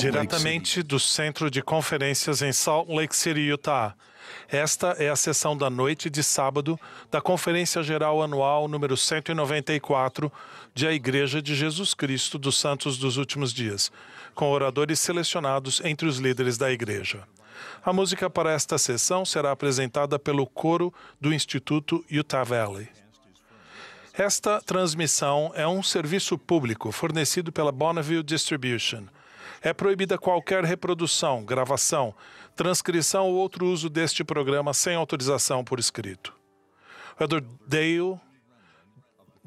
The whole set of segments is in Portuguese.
Diretamente do Centro de Conferências em Salt Lake City, Utah. Esta é a sessão da noite de sábado da Conferência Geral Anual número 194 de a Igreja de Jesus Cristo dos Santos dos Últimos Dias, com oradores selecionados entre os líderes da igreja. A música para esta sessão será apresentada pelo coro do Instituto Utah Valley. Esta transmissão é um serviço público fornecido pela Bonneville Distribution. É proibida qualquer reprodução, gravação, transcrição ou outro uso deste programa sem autorização por escrito. Dale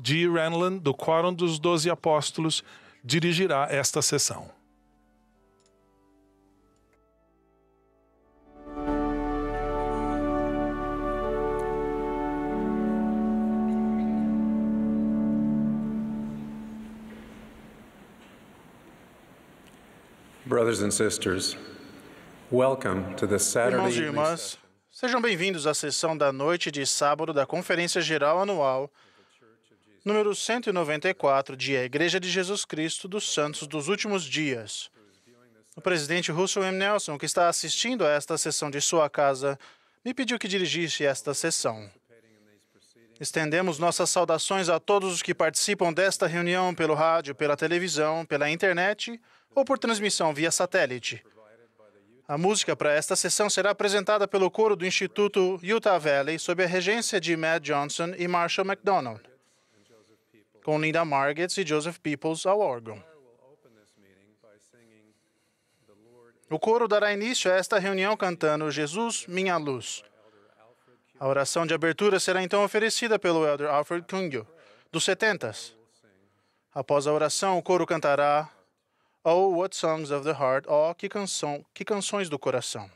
G. Ranlan, do Quórum dos Doze Apóstolos, dirigirá esta sessão. Brothers and sisters, welcome to the Saturday Irmãos e irmãs, sejam bem-vindos à sessão da noite de sábado da Conferência Geral Anual número 194 de A Igreja de Jesus Cristo dos Santos dos Últimos Dias. O presidente Russell M. Nelson, que está assistindo a esta sessão de sua casa, me pediu que dirigisse esta sessão. Estendemos nossas saudações a todos os que participam desta reunião pelo rádio, pela televisão, pela internet ou por transmissão via satélite. A música para esta sessão será apresentada pelo coro do Instituto Utah Valley, sob a regência de Matt Johnson e Marshall McDonald, com Linda Margetts e Joseph Peoples ao órgão. O coro dará início a esta reunião cantando Jesus, minha luz. A oração de abertura será então oferecida pelo Elder Alfred Kungio, dos Setentas. Após a oração, o coro cantará Oh, what songs of the heart. Oh, que, canção, que canções do coração.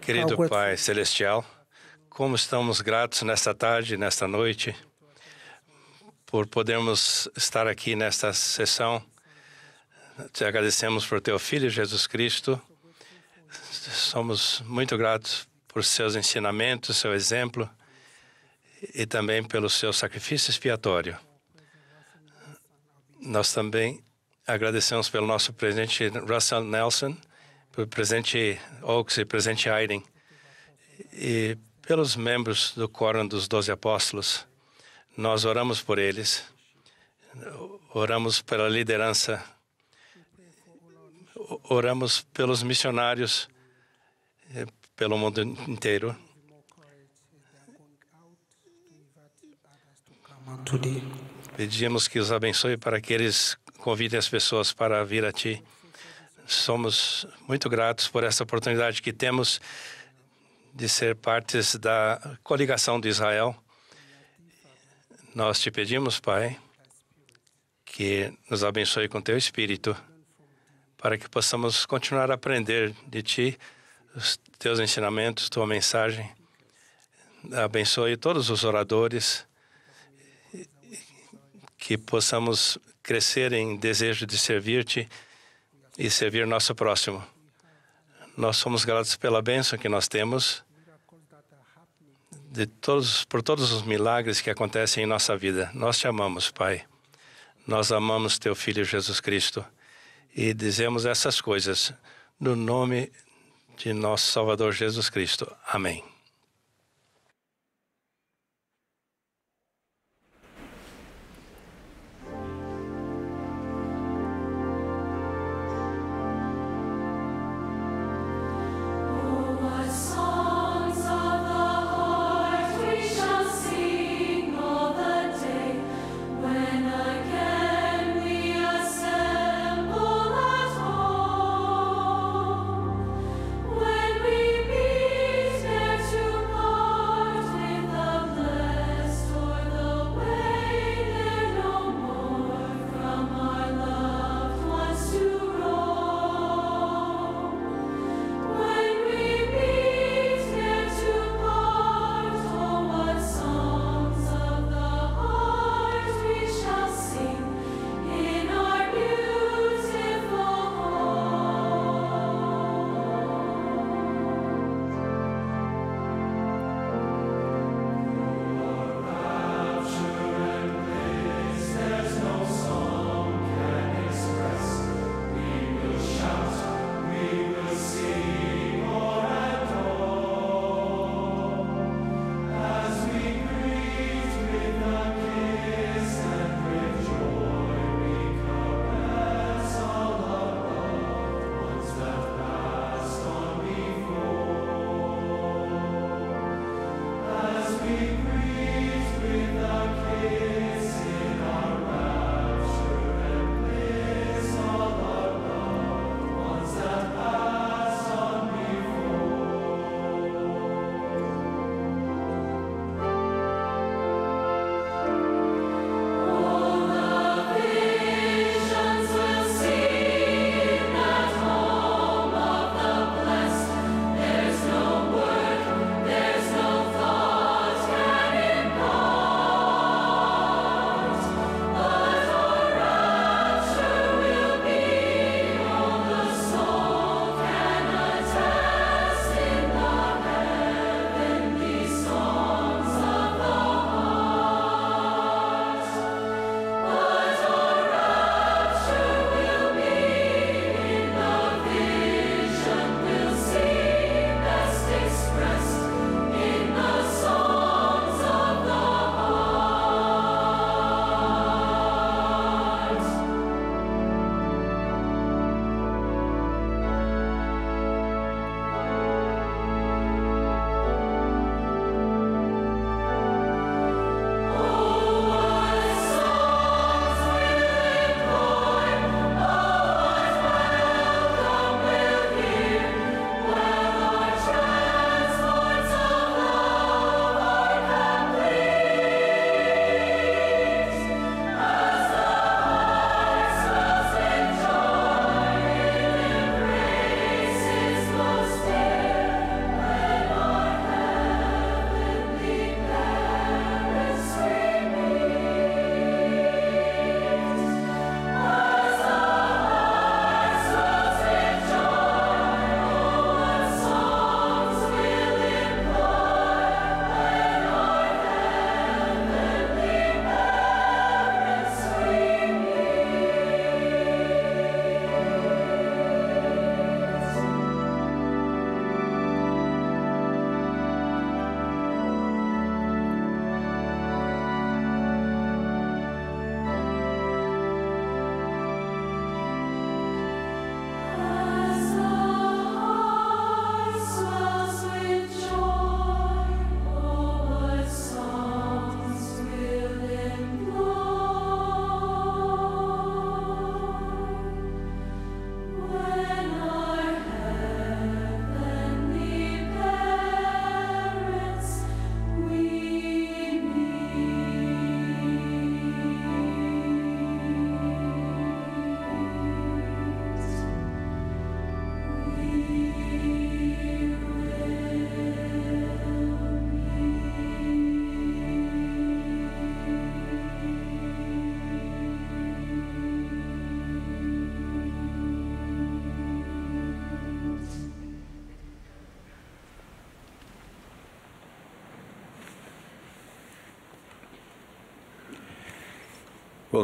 Querido Pai Celestial, como estamos gratos nesta tarde, nesta noite, por podermos estar aqui nesta sessão. Te agradecemos por teu Filho Jesus Cristo. Somos muito gratos por seus ensinamentos, seu exemplo e também pelo seu sacrifício expiatório. Nós também agradecemos pelo nosso presidente Russell Nelson presidente Oaks e presidente Hayden, e pelos membros do Quórum dos Doze Apóstolos. Nós oramos por eles, oramos pela liderança, oramos pelos missionários eh, pelo mundo inteiro. Pedimos que os abençoe para que eles convidem as pessoas para vir a Ti somos muito gratos por essa oportunidade que temos de ser partes da coligação de Israel. Nós te pedimos, Pai, que nos abençoe com teu espírito, para que possamos continuar a aprender de ti, os teus ensinamentos, tua mensagem. Abençoe todos os oradores, que possamos crescer em desejo de servir-te e servir nosso próximo. Nós somos gratos pela bênção que nós temos de todos, por todos os milagres que acontecem em nossa vida. Nós te amamos, Pai. Nós amamos teu Filho Jesus Cristo e dizemos essas coisas no nome de nosso Salvador Jesus Cristo. Amém.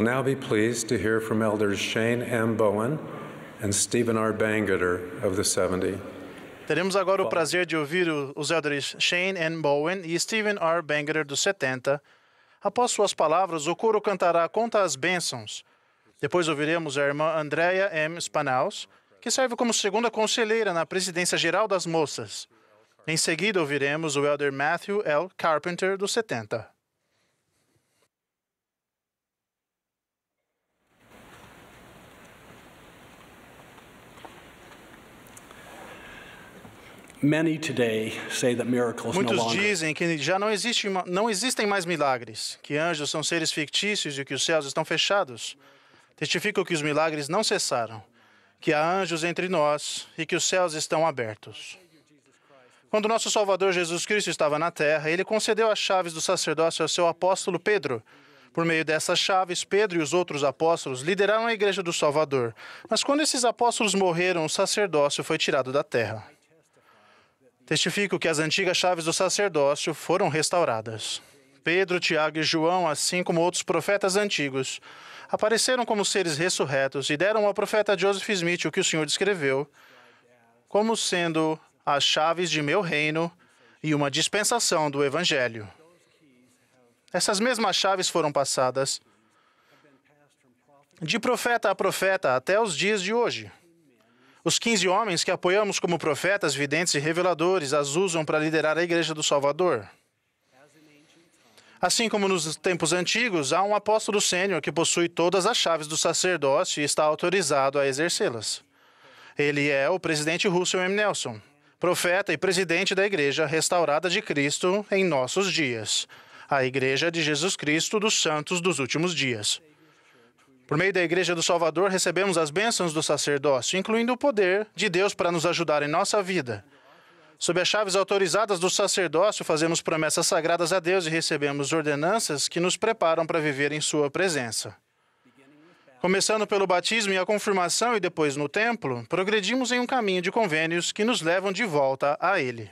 now be pleased to hear from Elders Shane M. Bowen and Stephen R. Bangeter of the 70. Teremos agora o prazer de ouvir os elders Shane N. Bowen e Stephen R. Bangeter dos 70. Após suas palavras, o coro cantará Conta as Bênçãos. Depois ouviremos a irmã Andrea M. Spanaus, que serve como segunda conselheira na presidência geral das moças. Em seguida, ouviremos o elder Matthew L. Carpenter dos 70. Muitos dizem que já não, existe, não existem mais milagres, que anjos são seres fictícios e que os céus estão fechados. Testifico que os milagres não cessaram, que há anjos entre nós e que os céus estão abertos. Quando nosso Salvador Jesus Cristo estava na terra, ele concedeu as chaves do sacerdócio ao seu apóstolo Pedro. Por meio dessas chaves, Pedro e os outros apóstolos lideraram a igreja do Salvador. Mas quando esses apóstolos morreram, o sacerdócio foi tirado da terra. Testifico que as antigas chaves do sacerdócio foram restauradas. Pedro, Tiago e João, assim como outros profetas antigos, apareceram como seres ressurretos e deram ao profeta Joseph Smith o que o Senhor descreveu como sendo as chaves de meu reino e uma dispensação do Evangelho. Essas mesmas chaves foram passadas de profeta a profeta até os dias de hoje. Os 15 homens que apoiamos como profetas, videntes e reveladores as usam para liderar a Igreja do Salvador. Assim como nos tempos antigos, há um apóstolo sênior que possui todas as chaves do sacerdócio e está autorizado a exercê-las. Ele é o presidente Russell M. Nelson, profeta e presidente da Igreja Restaurada de Cristo em nossos dias, a Igreja de Jesus Cristo dos Santos dos Últimos Dias. Por meio da Igreja do Salvador, recebemos as bênçãos do sacerdócio, incluindo o poder de Deus para nos ajudar em nossa vida. Sob as chaves autorizadas do sacerdócio, fazemos promessas sagradas a Deus e recebemos ordenanças que nos preparam para viver em Sua presença. Começando pelo batismo e a confirmação e depois no templo, progredimos em um caminho de convênios que nos levam de volta a Ele.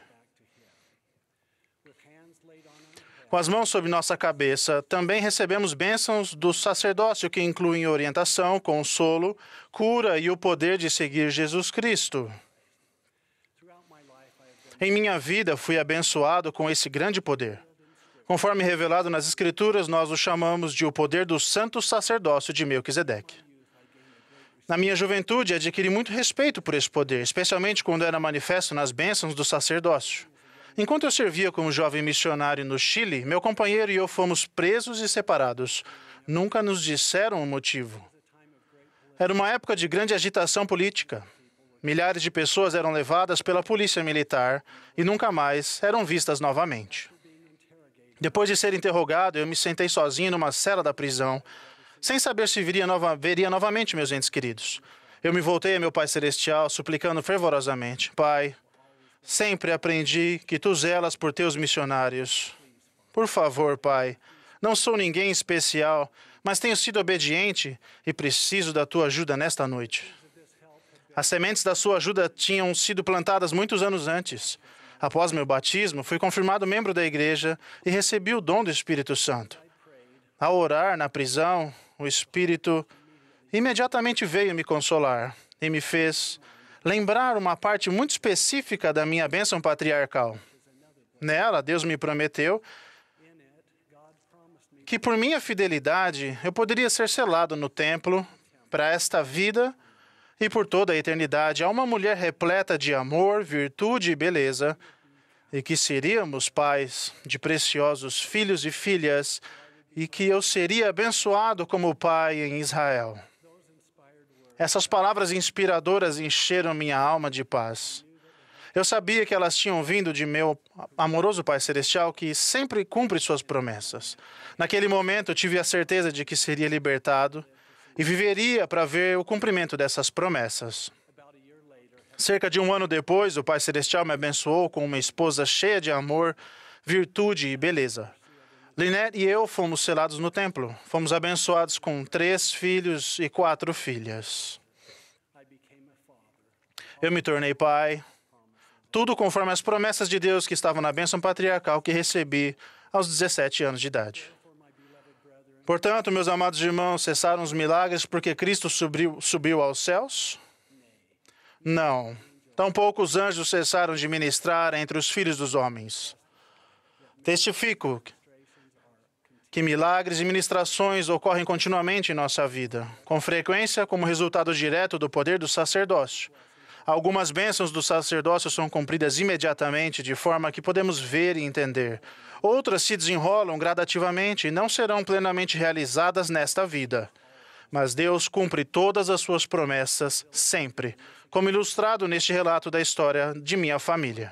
Com as mãos sobre nossa cabeça, também recebemos bênçãos do sacerdócio que incluem orientação, consolo, cura e o poder de seguir Jesus Cristo. Em minha vida, fui abençoado com esse grande poder. Conforme revelado nas Escrituras, nós o chamamos de o poder do santo sacerdócio de Melquisedeque. Na minha juventude, adquiri muito respeito por esse poder, especialmente quando era manifesto nas bênçãos do sacerdócio. Enquanto eu servia como jovem missionário no Chile, meu companheiro e eu fomos presos e separados. Nunca nos disseram o motivo. Era uma época de grande agitação política. Milhares de pessoas eram levadas pela polícia militar e nunca mais eram vistas novamente. Depois de ser interrogado, eu me sentei sozinho numa cela da prisão, sem saber se viria nova, veria novamente meus entes queridos. Eu me voltei a meu Pai Celestial, suplicando fervorosamente: Pai, Sempre aprendi que tu zelas por teus missionários. Por favor, Pai, não sou ninguém especial, mas tenho sido obediente e preciso da tua ajuda nesta noite. As sementes da sua ajuda tinham sido plantadas muitos anos antes. Após meu batismo, fui confirmado membro da igreja e recebi o dom do Espírito Santo. Ao orar na prisão, o Espírito imediatamente veio me consolar e me fez lembrar uma parte muito específica da minha bênção patriarcal. Nela, Deus me prometeu que por minha fidelidade eu poderia ser selado no templo para esta vida e por toda a eternidade a uma mulher repleta de amor, virtude e beleza, e que seríamos pais de preciosos filhos e filhas, e que eu seria abençoado como pai em Israel. Essas palavras inspiradoras encheram minha alma de paz. Eu sabia que elas tinham vindo de meu amoroso Pai Celestial, que sempre cumpre suas promessas. Naquele momento, eu tive a certeza de que seria libertado e viveria para ver o cumprimento dessas promessas. Cerca de um ano depois, o Pai Celestial me abençoou com uma esposa cheia de amor, virtude e beleza. Lynette e eu fomos selados no templo. Fomos abençoados com três filhos e quatro filhas. Eu me tornei pai. Tudo conforme as promessas de Deus que estavam na bênção patriarcal que recebi aos 17 anos de idade. Portanto, meus amados irmãos, cessaram os milagres porque Cristo subiu, subiu aos céus? Não. Tampouco os anjos cessaram de ministrar entre os filhos dos homens. Testifico que milagres e ministrações ocorrem continuamente em nossa vida, com frequência como resultado direto do poder do sacerdócio Algumas bênçãos do sacerdócio são cumpridas imediatamente, de forma que podemos ver e entender. Outras se desenrolam gradativamente e não serão plenamente realizadas nesta vida. Mas Deus cumpre todas as suas promessas sempre, como ilustrado neste relato da história de minha família.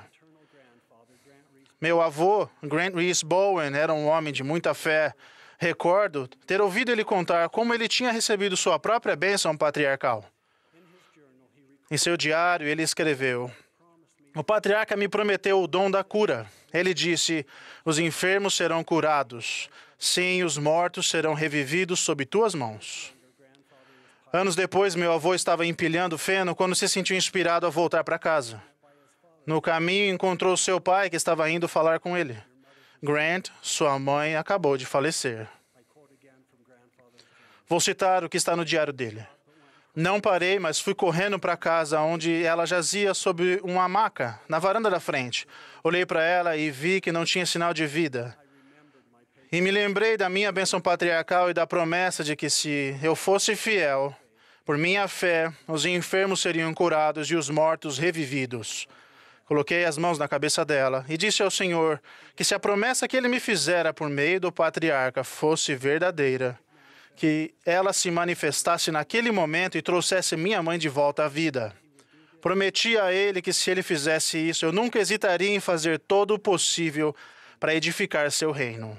Meu avô, Grant Reese Bowen, era um homem de muita fé. Recordo ter ouvido ele contar como ele tinha recebido sua própria bênção patriarcal. Em seu diário, ele escreveu: O patriarca me prometeu o dom da cura. Ele disse: Os enfermos serão curados. Sim, os mortos serão revividos sob tuas mãos. Anos depois, meu avô estava empilhando feno quando se sentiu inspirado a voltar para casa. No caminho, encontrou seu pai, que estava indo falar com ele. Grant, sua mãe, acabou de falecer. Vou citar o que está no diário dele. Não parei, mas fui correndo para casa, onde ela jazia sob uma maca, na varanda da frente. Olhei para ela e vi que não tinha sinal de vida. E me lembrei da minha bênção patriarcal e da promessa de que se eu fosse fiel, por minha fé, os enfermos seriam curados e os mortos revividos. Coloquei as mãos na cabeça dela e disse ao Senhor que se a promessa que ele me fizera por meio do patriarca fosse verdadeira, que ela se manifestasse naquele momento e trouxesse minha mãe de volta à vida. Prometi a ele que se ele fizesse isso, eu nunca hesitaria em fazer todo o possível para edificar seu reino.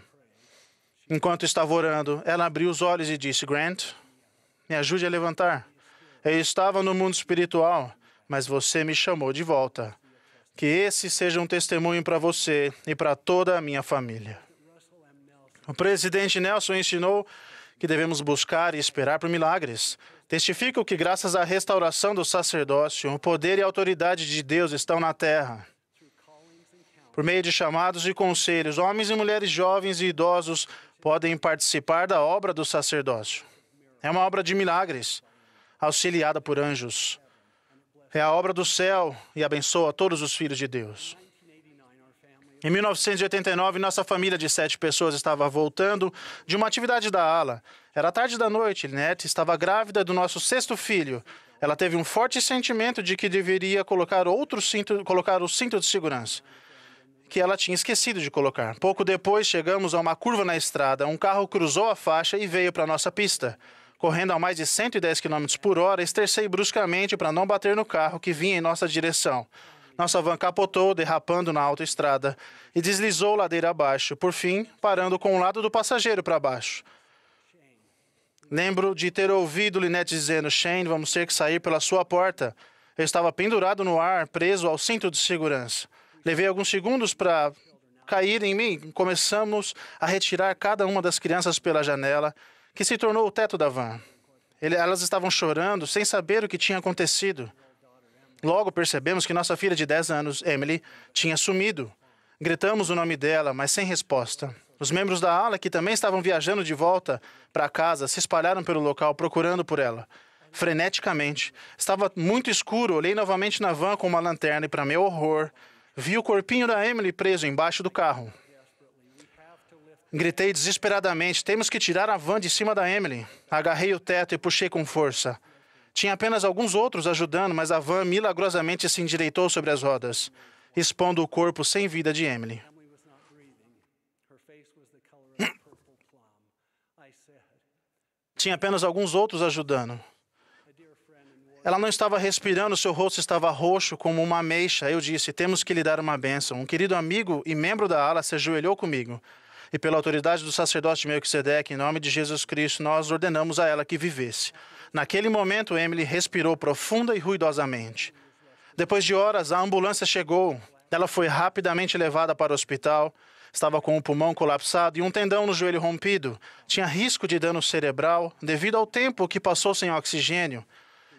Enquanto estava orando, ela abriu os olhos e disse: Grant, me ajude a levantar. Eu estava no mundo espiritual, mas você me chamou de volta. Que esse seja um testemunho para você e para toda a minha família. O presidente Nelson ensinou que devemos buscar e esperar por milagres. Testifico que, graças à restauração do sacerdócio, o poder e a autoridade de Deus estão na terra. Por meio de chamados e conselhos, homens e mulheres jovens e idosos podem participar da obra do sacerdócio. É uma obra de milagres, auxiliada por anjos. É a obra do céu e abençoa todos os filhos de Deus. Em 1989, nossa família de sete pessoas estava voltando de uma atividade da ala. Era tarde da noite, Linette estava grávida do nosso sexto filho. Ela teve um forte sentimento de que deveria colocar outro cinto, colocar o cinto de segurança, que ela tinha esquecido de colocar. Pouco depois, chegamos a uma curva na estrada. Um carro cruzou a faixa e veio para nossa pista. Correndo a mais de 110 km por hora, estercei bruscamente para não bater no carro que vinha em nossa direção. Nossa van capotou, derrapando na autoestrada, e deslizou ladeira abaixo, por fim, parando com o lado do passageiro para baixo. Lembro de ter ouvido Linette dizendo: Shane, vamos ter que sair pela sua porta. Eu estava pendurado no ar, preso ao cinto de segurança. Levei alguns segundos para cair em mim. Começamos a retirar cada uma das crianças pela janela, que se tornou o teto da van. elas estavam chorando, sem saber o que tinha acontecido. Logo percebemos que nossa filha de 10 anos, Emily, tinha sumido. Gritamos o nome dela, mas sem resposta. Os membros da ala, que também estavam viajando de volta para casa, se espalharam pelo local procurando por ela. Freneticamente. Estava muito escuro, olhei novamente na van com uma lanterna e, para meu horror, vi o corpinho da Emily preso embaixo do carro. Gritei desesperadamente: temos que tirar a van de cima da Emily. Agarrei o teto e puxei com força. Tinha apenas alguns outros ajudando, mas a van milagrosamente se endireitou sobre as rodas, expondo o corpo sem vida de Emily. Tinha apenas alguns outros ajudando. Ela não estava respirando, seu rosto estava roxo como uma ameixa. Eu disse: temos que lhe dar uma bênção. Um querido amigo e membro da ala se ajoelhou comigo. E pela autoridade do sacerdote Melquisedeque, em nome de Jesus Cristo, nós ordenamos a ela que vivesse. Naquele momento, Emily respirou profunda e ruidosamente. Depois de horas, a ambulância chegou. Ela foi rapidamente levada para o hospital. Estava com o pulmão colapsado e um tendão no joelho rompido. Tinha risco de dano cerebral devido ao tempo que passou sem oxigênio.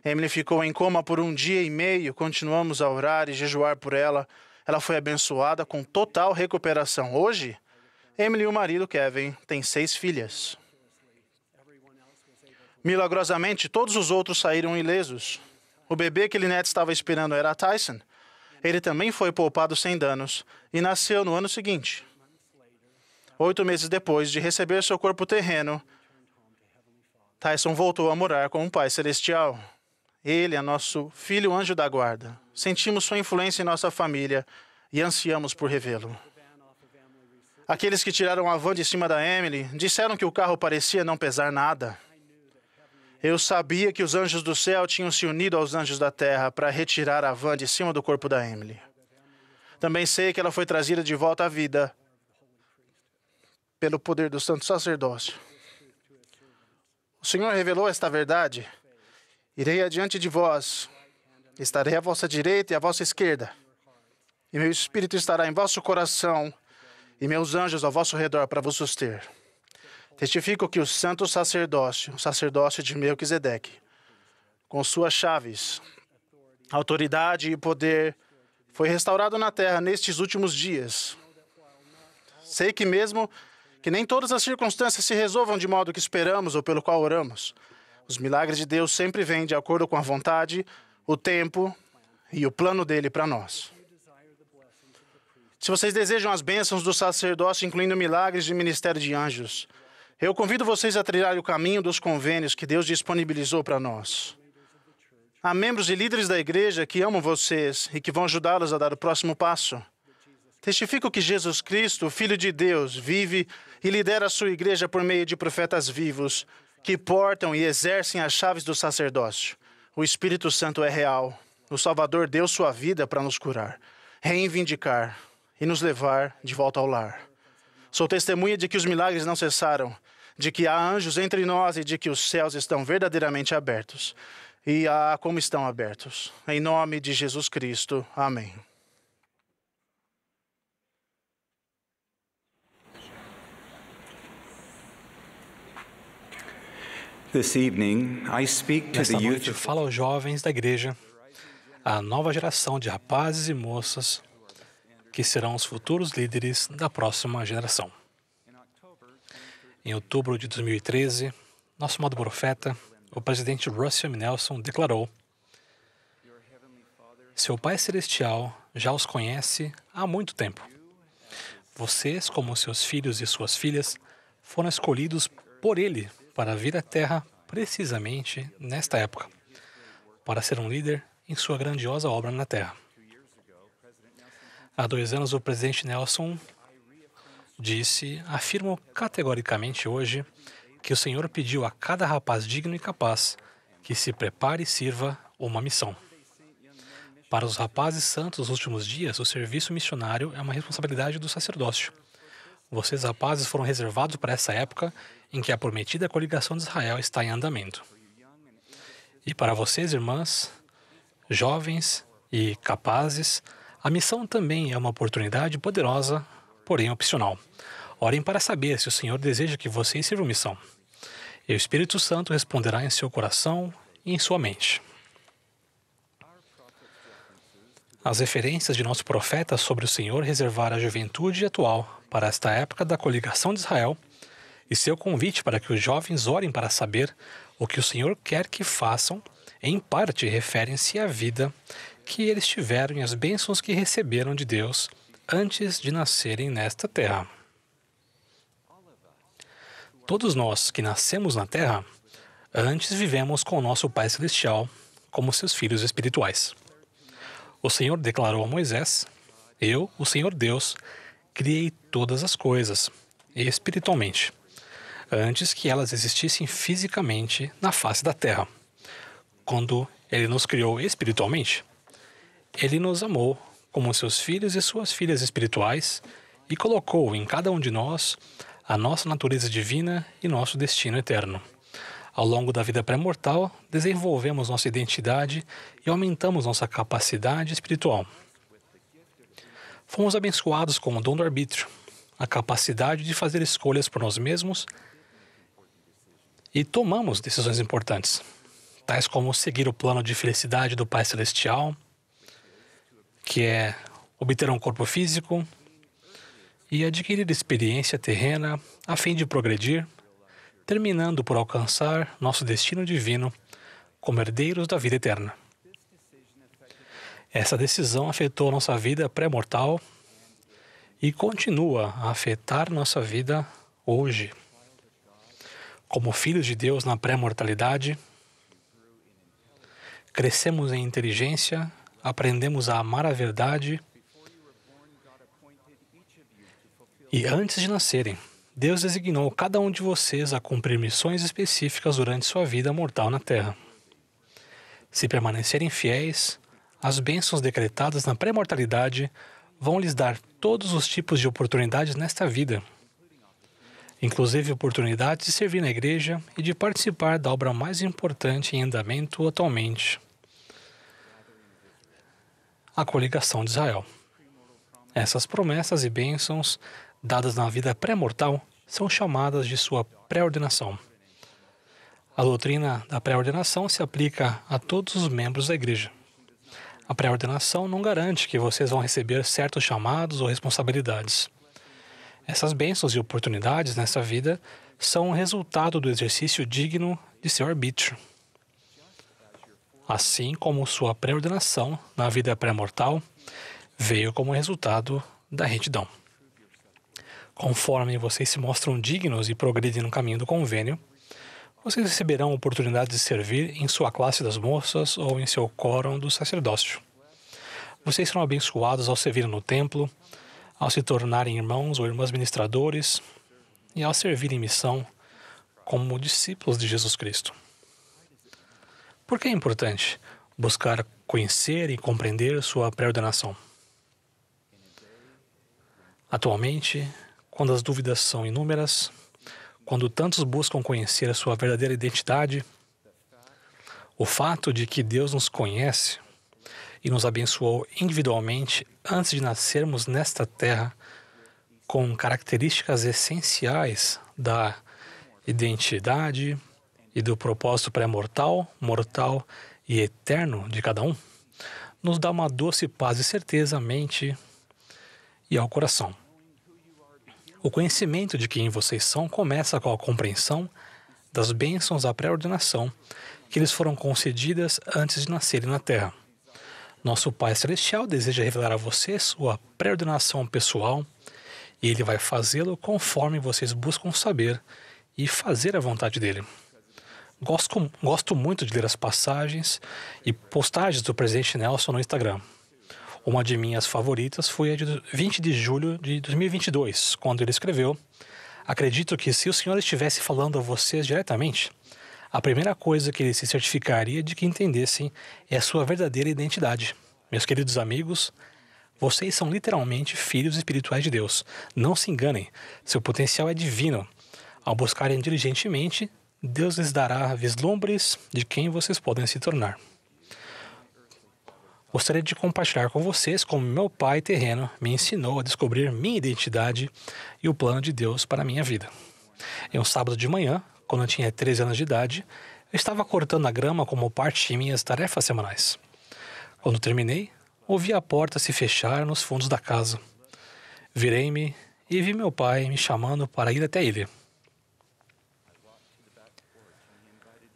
Emily ficou em coma por um dia e meio. Continuamos a orar e jejuar por ela. Ela foi abençoada com total recuperação. Hoje, Emily e o marido Kevin têm seis filhas. Milagrosamente, todos os outros saíram ilesos. O bebê que Lynette estava esperando era Tyson. Ele também foi poupado sem danos e nasceu no ano seguinte, oito meses depois de receber seu corpo terreno. Tyson voltou a morar com um Pai Celestial. Ele é nosso filho anjo da guarda. Sentimos sua influência em nossa família e ansiamos por revê-lo. Aqueles que tiraram a van de cima da Emily disseram que o carro parecia não pesar nada. Eu sabia que os anjos do céu tinham se unido aos anjos da terra para retirar a van de cima do corpo da Emily. Também sei que ela foi trazida de volta à vida pelo poder do santo sacerdócio. O Senhor revelou esta verdade. Irei adiante de vós, estarei à vossa direita e à vossa esquerda, e meu espírito estará em vosso coração, e meus anjos ao vosso redor para vos suster. Testifico que o santo sacerdócio, o sacerdócio de Melquisedeque, com suas chaves, autoridade e poder, foi restaurado na terra nestes últimos dias. Sei que mesmo que nem todas as circunstâncias se resolvam de modo que esperamos ou pelo qual oramos. Os milagres de Deus sempre vêm de acordo com a vontade, o tempo e o plano dele para nós. Se vocês desejam as bênçãos do sacerdócio, incluindo milagres de ministério de anjos, eu convido vocês a trilhar o caminho dos convênios que Deus disponibilizou para nós. Há membros e líderes da igreja que amam vocês e que vão ajudá-los a dar o próximo passo. Testifico que Jesus Cristo, Filho de Deus, vive e lidera a sua igreja por meio de profetas vivos que portam e exercem as chaves do sacerdócio. O Espírito Santo é real. O Salvador deu sua vida para nos curar, reivindicar e nos levar de volta ao lar. Sou testemunha de que os milagres não cessaram de que há anjos entre nós e de que os céus estão verdadeiramente abertos. E há como estão abertos. Em nome de Jesus Cristo. Amém. Nesta noite, eu falo aos jovens da igreja, à nova geração de rapazes e moças que serão os futuros líderes da próxima geração. Em outubro de 2013, nosso modo profeta, o presidente Russell M. Nelson declarou: Seu Pai Celestial já os conhece há muito tempo. Vocês, como seus filhos e suas filhas, foram escolhidos por Ele para vir à Terra precisamente nesta época, para ser um líder em sua grandiosa obra na Terra. Há dois anos, o presidente Nelson disse, afirmo categoricamente hoje que o Senhor pediu a cada rapaz digno e capaz que se prepare e sirva uma missão. Para os rapazes santos dos últimos dias, o serviço missionário é uma responsabilidade do sacerdócio. Vocês, rapazes, foram reservados para essa época em que a prometida coligação de Israel está em andamento. E para vocês, irmãs, jovens e capazes, a missão também é uma oportunidade poderosa porém opcional. Orem para saber se o Senhor deseja que vocês sirvam missão. E o Espírito Santo responderá em seu coração e em sua mente. As referências de nosso profeta sobre o Senhor reservar a juventude atual para esta época da coligação de Israel e seu convite para que os jovens orem para saber o que o Senhor quer que façam, em parte referem-se à vida que eles tiveram e às bênçãos que receberam de Deus antes de nascerem nesta terra. Todos nós que nascemos na terra, antes vivemos com nosso Pai Celestial como seus filhos espirituais. O Senhor declarou a Moisés: Eu, o Senhor Deus, criei todas as coisas, espiritualmente, antes que elas existissem fisicamente na face da terra. Quando Ele nos criou espiritualmente, Ele nos amou como seus filhos e suas filhas espirituais, e colocou em cada um de nós a nossa natureza divina e nosso destino eterno. Ao longo da vida pré-mortal, desenvolvemos nossa identidade e aumentamos nossa capacidade espiritual. Fomos abençoados com o dom do arbítrio, a capacidade de fazer escolhas por nós mesmos e tomamos decisões importantes, tais como seguir o plano de felicidade do Pai Celestial, que é obter um corpo físico e adquirir experiência terrena a fim de progredir, terminando por alcançar nosso destino divino como herdeiros da vida eterna. Essa decisão afetou nossa vida pré-mortal e continua a afetar nossa vida hoje. Como filhos de Deus na pré-mortalidade, crescemos em inteligência, aprendemos a amar a verdade. E antes de nascerem, Deus designou cada um de vocês a cumprir missões específicas durante sua vida mortal na Terra. Se permanecerem fiéis, as bênçãos decretadas na pré-mortalidade vão lhes dar todos os tipos de oportunidades nesta vida, inclusive oportunidades de servir na igreja e de participar da obra mais importante em andamento atualmente, a coligação de Israel. Essas promessas e bênçãos dadas na vida pré-mortal são chamadas de sua pré-ordenação. A doutrina da pré-ordenação se aplica a todos os membros da igreja. A pré-ordenação não garante que vocês vão receber certos chamados ou responsabilidades. Essas bênçãos e oportunidades nessa vida são resultado do exercício digno de seu arbítrio assim como sua preordenação na vida pré-mortal veio como resultado da retidão. Conforme vocês se mostram dignos e progredem no caminho do convênio, vocês receberão oportunidade de servir em sua classe das moças ou em seu quórum do sacerdócio. Vocês serão abençoados ao servir no templo, ao se tornarem irmãos ou irmãs ministradores e ao servirem missão como discípulos de Jesus Cristo. Por que é importante buscar conhecer e compreender sua pré-ordenação? Atualmente, quando as dúvidas são inúmeras, quando tantos buscam conhecer a sua verdadeira identidade, o fato de que Deus nos conhece e nos abençoou individualmente antes de nascermos nesta terra com características essenciais da identidade, e do propósito pré-mortal, mortal e eterno de cada um, nos dá uma doce paz e certeza à mente e ao coração. O conhecimento de quem vocês são começa com a compreensão das bênçãos da pré ordenação que lhes foram concedidas antes de nascerem na Terra. Nosso Pai Celestial deseja revelar a vocês sua pré ordenação pessoal e ele vai fazê-lo conforme vocês buscam saber e fazer a vontade dele. Gosto, gosto muito de ler as passagens e postagens do presidente Nelson no Instagram. Uma de minhas favoritas foi a de 20 de julho de 2022, quando ele escreveu: Acredito que se o senhor estivesse falando a vocês diretamente, a primeira coisa que ele se certificaria de que entendessem é a sua verdadeira identidade. Meus queridos amigos, vocês são literalmente filhos espirituais de Deus. Não se enganem, seu potencial é divino. Ao buscarem diligentemente, Deus lhes dará vislumbres de quem vocês podem se tornar. Gostaria de compartilhar com vocês como meu pai terreno me ensinou a descobrir minha identidade e o plano de Deus para a minha vida. Em um sábado de manhã, quando eu tinha 13 anos de idade, eu estava cortando a grama como parte de minhas tarefas semanais. Quando terminei, ouvi a porta se fechar nos fundos da casa. Virei-me e vi meu pai me chamando para ir até ele.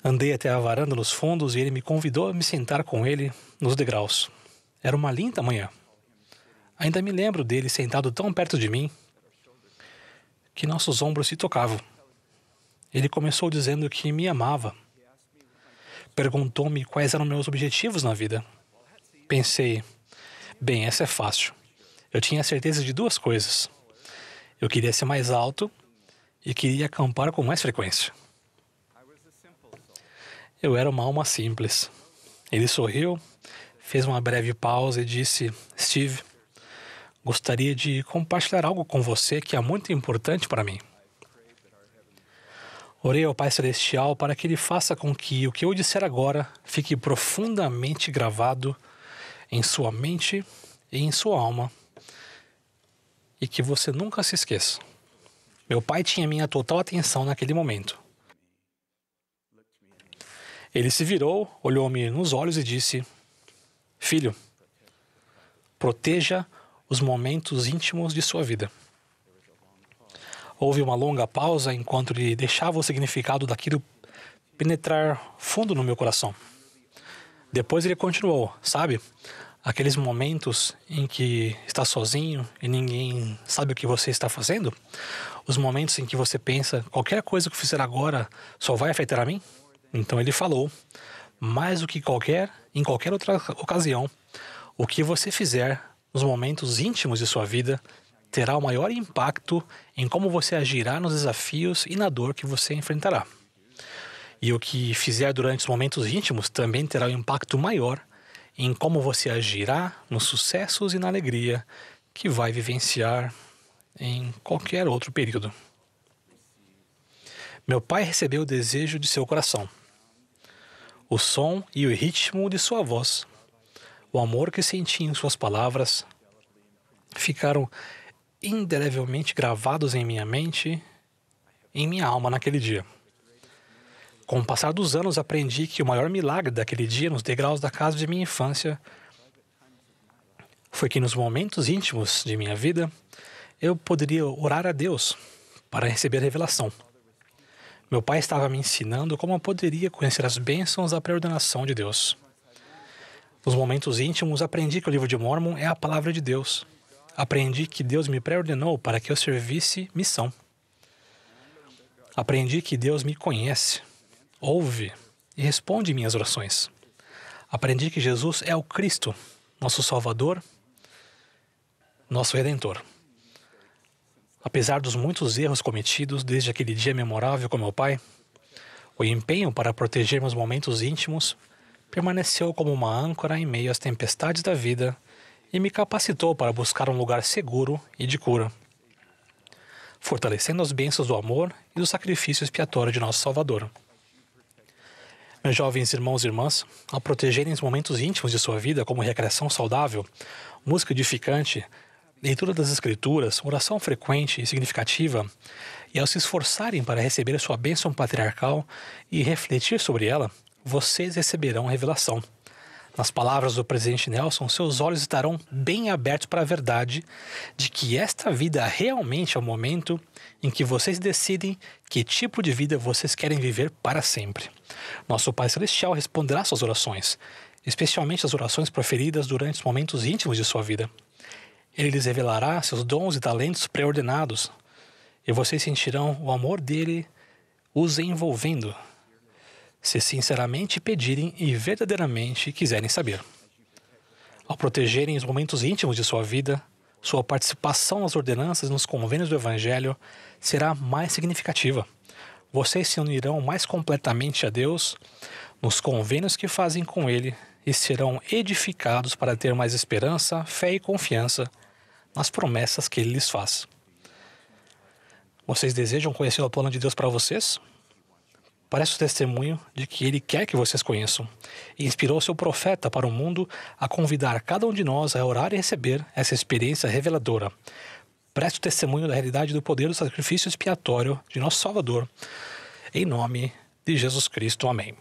Andei até a varanda nos fundos e ele me convidou a me sentar com ele nos degraus. Era uma linda manhã. Ainda me lembro dele sentado tão perto de mim que nossos ombros se tocavam. Ele começou dizendo que me amava. Perguntou-me quais eram meus objetivos na vida. Pensei, bem, essa é fácil. Eu tinha certeza de duas coisas. Eu queria ser mais alto e queria acampar com mais frequência. Eu era uma alma simples. Ele sorriu, fez uma breve pausa e disse: Steve, gostaria de compartilhar algo com você que é muito importante para mim. Orei ao Pai Celestial para que Ele faça com que o que eu disser agora fique profundamente gravado em sua mente e em sua alma e que você nunca se esqueça. Meu pai tinha minha total atenção naquele momento. Ele se virou, olhou-me nos olhos e disse: Filho, proteja os momentos íntimos de sua vida. Houve uma longa pausa enquanto ele deixava o significado daquilo penetrar fundo no meu coração. Depois ele continuou, sabe? Aqueles momentos em que está sozinho e ninguém sabe o que você está fazendo? Os momentos em que você pensa, qualquer coisa que eu fizer agora só vai afetar a mim? Então ele falou: mais do que qualquer, em qualquer outra ocasião, o que você fizer nos momentos íntimos de sua vida terá o maior impacto em como você agirá nos desafios e na dor que você enfrentará. E o que fizer durante os momentos íntimos também terá um impacto maior em como você agirá nos sucessos e na alegria que vai vivenciar em qualquer outro período. Meu pai recebeu o desejo de seu coração o som e o ritmo de sua voz. O amor que senti em suas palavras ficaram indelevelmente gravados em minha mente, em minha alma naquele dia. Com o passar dos anos, aprendi que o maior milagre daquele dia, nos degraus da casa de minha infância, foi que nos momentos íntimos de minha vida, eu poderia orar a Deus para receber a revelação. Meu pai estava me ensinando como eu poderia conhecer as bênçãos da preordenação de Deus. Nos momentos íntimos, aprendi que o livro de Mormon é a palavra de Deus. Aprendi que Deus me preordenou para que eu servisse missão. Aprendi que Deus me conhece, ouve e responde minhas orações. Aprendi que Jesus é o Cristo, nosso Salvador, nosso Redentor. Apesar dos muitos erros cometidos desde aquele dia memorável com meu pai, o empenho para proteger meus momentos íntimos permaneceu como uma âncora em meio às tempestades da vida e me capacitou para buscar um lugar seguro e de cura, fortalecendo as bênçãos do amor e do sacrifício expiatório de nosso Salvador. Meus jovens irmãos e irmãs, ao protegerem os momentos íntimos de sua vida como recreação saudável, música edificante, leitura das Escrituras, oração frequente e significativa, e ao se esforçarem para receber a sua bênção patriarcal e refletir sobre ela, vocês receberão revelação. Nas palavras do presidente Nelson, seus olhos estarão bem abertos para a verdade de que esta vida realmente é o momento em que vocês decidem que tipo de vida vocês querem viver para sempre. Nosso Pai Celestial responderá suas orações, especialmente as orações proferidas durante os momentos íntimos de sua vida. Ele lhes revelará seus dons e talentos preordenados, e vocês sentirão o amor dele os envolvendo, se sinceramente pedirem e verdadeiramente quiserem saber. Ao protegerem os momentos íntimos de sua vida, sua participação nas ordenanças e nos convênios do Evangelho será mais significativa. Vocês se unirão mais completamente a Deus nos convênios que fazem com Ele e serão edificados para ter mais esperança, fé e confiança nas promessas que ele lhes faz. Vocês desejam conhecer o plano de Deus para vocês? Parece o testemunho de que ele quer que vocês conheçam e inspirou seu profeta para o mundo a convidar cada um de nós a orar e receber essa experiência reveladora. Preste o testemunho da realidade do poder do sacrifício expiatório de nosso Salvador. Em nome de Jesus Cristo. Amém.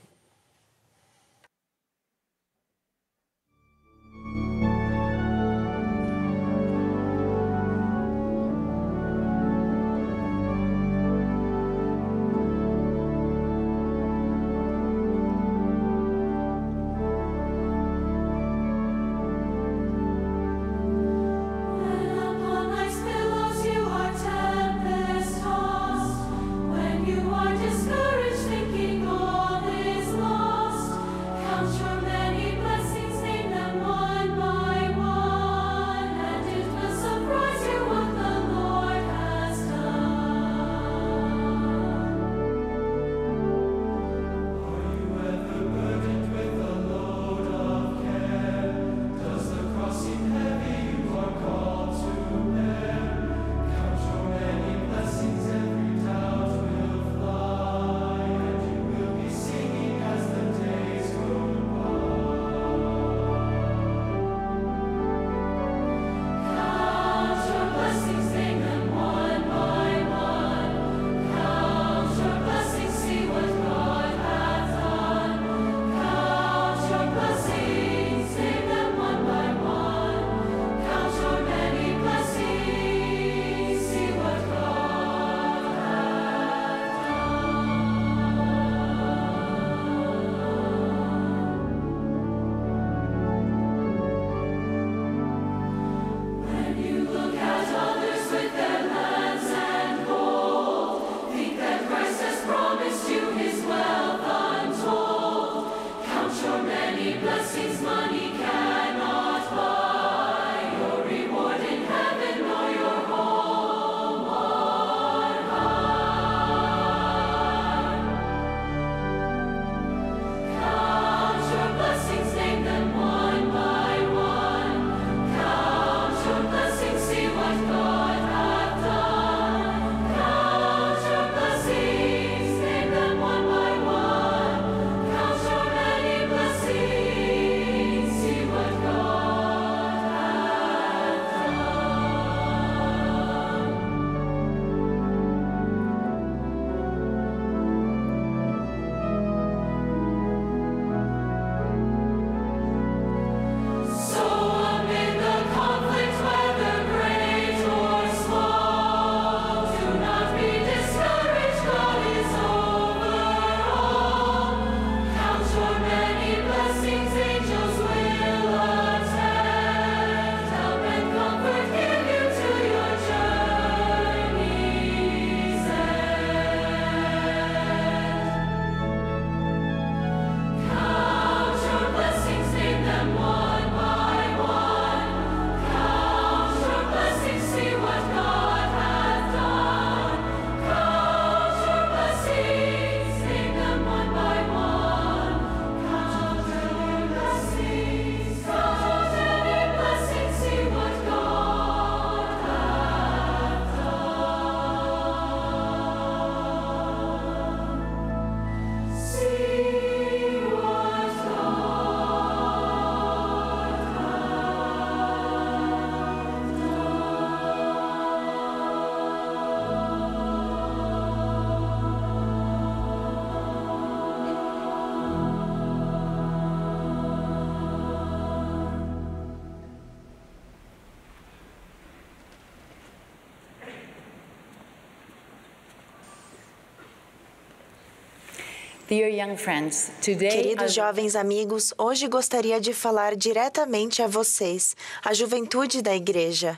Queridos jovens amigos, hoje gostaria de falar diretamente a vocês, a juventude da igreja.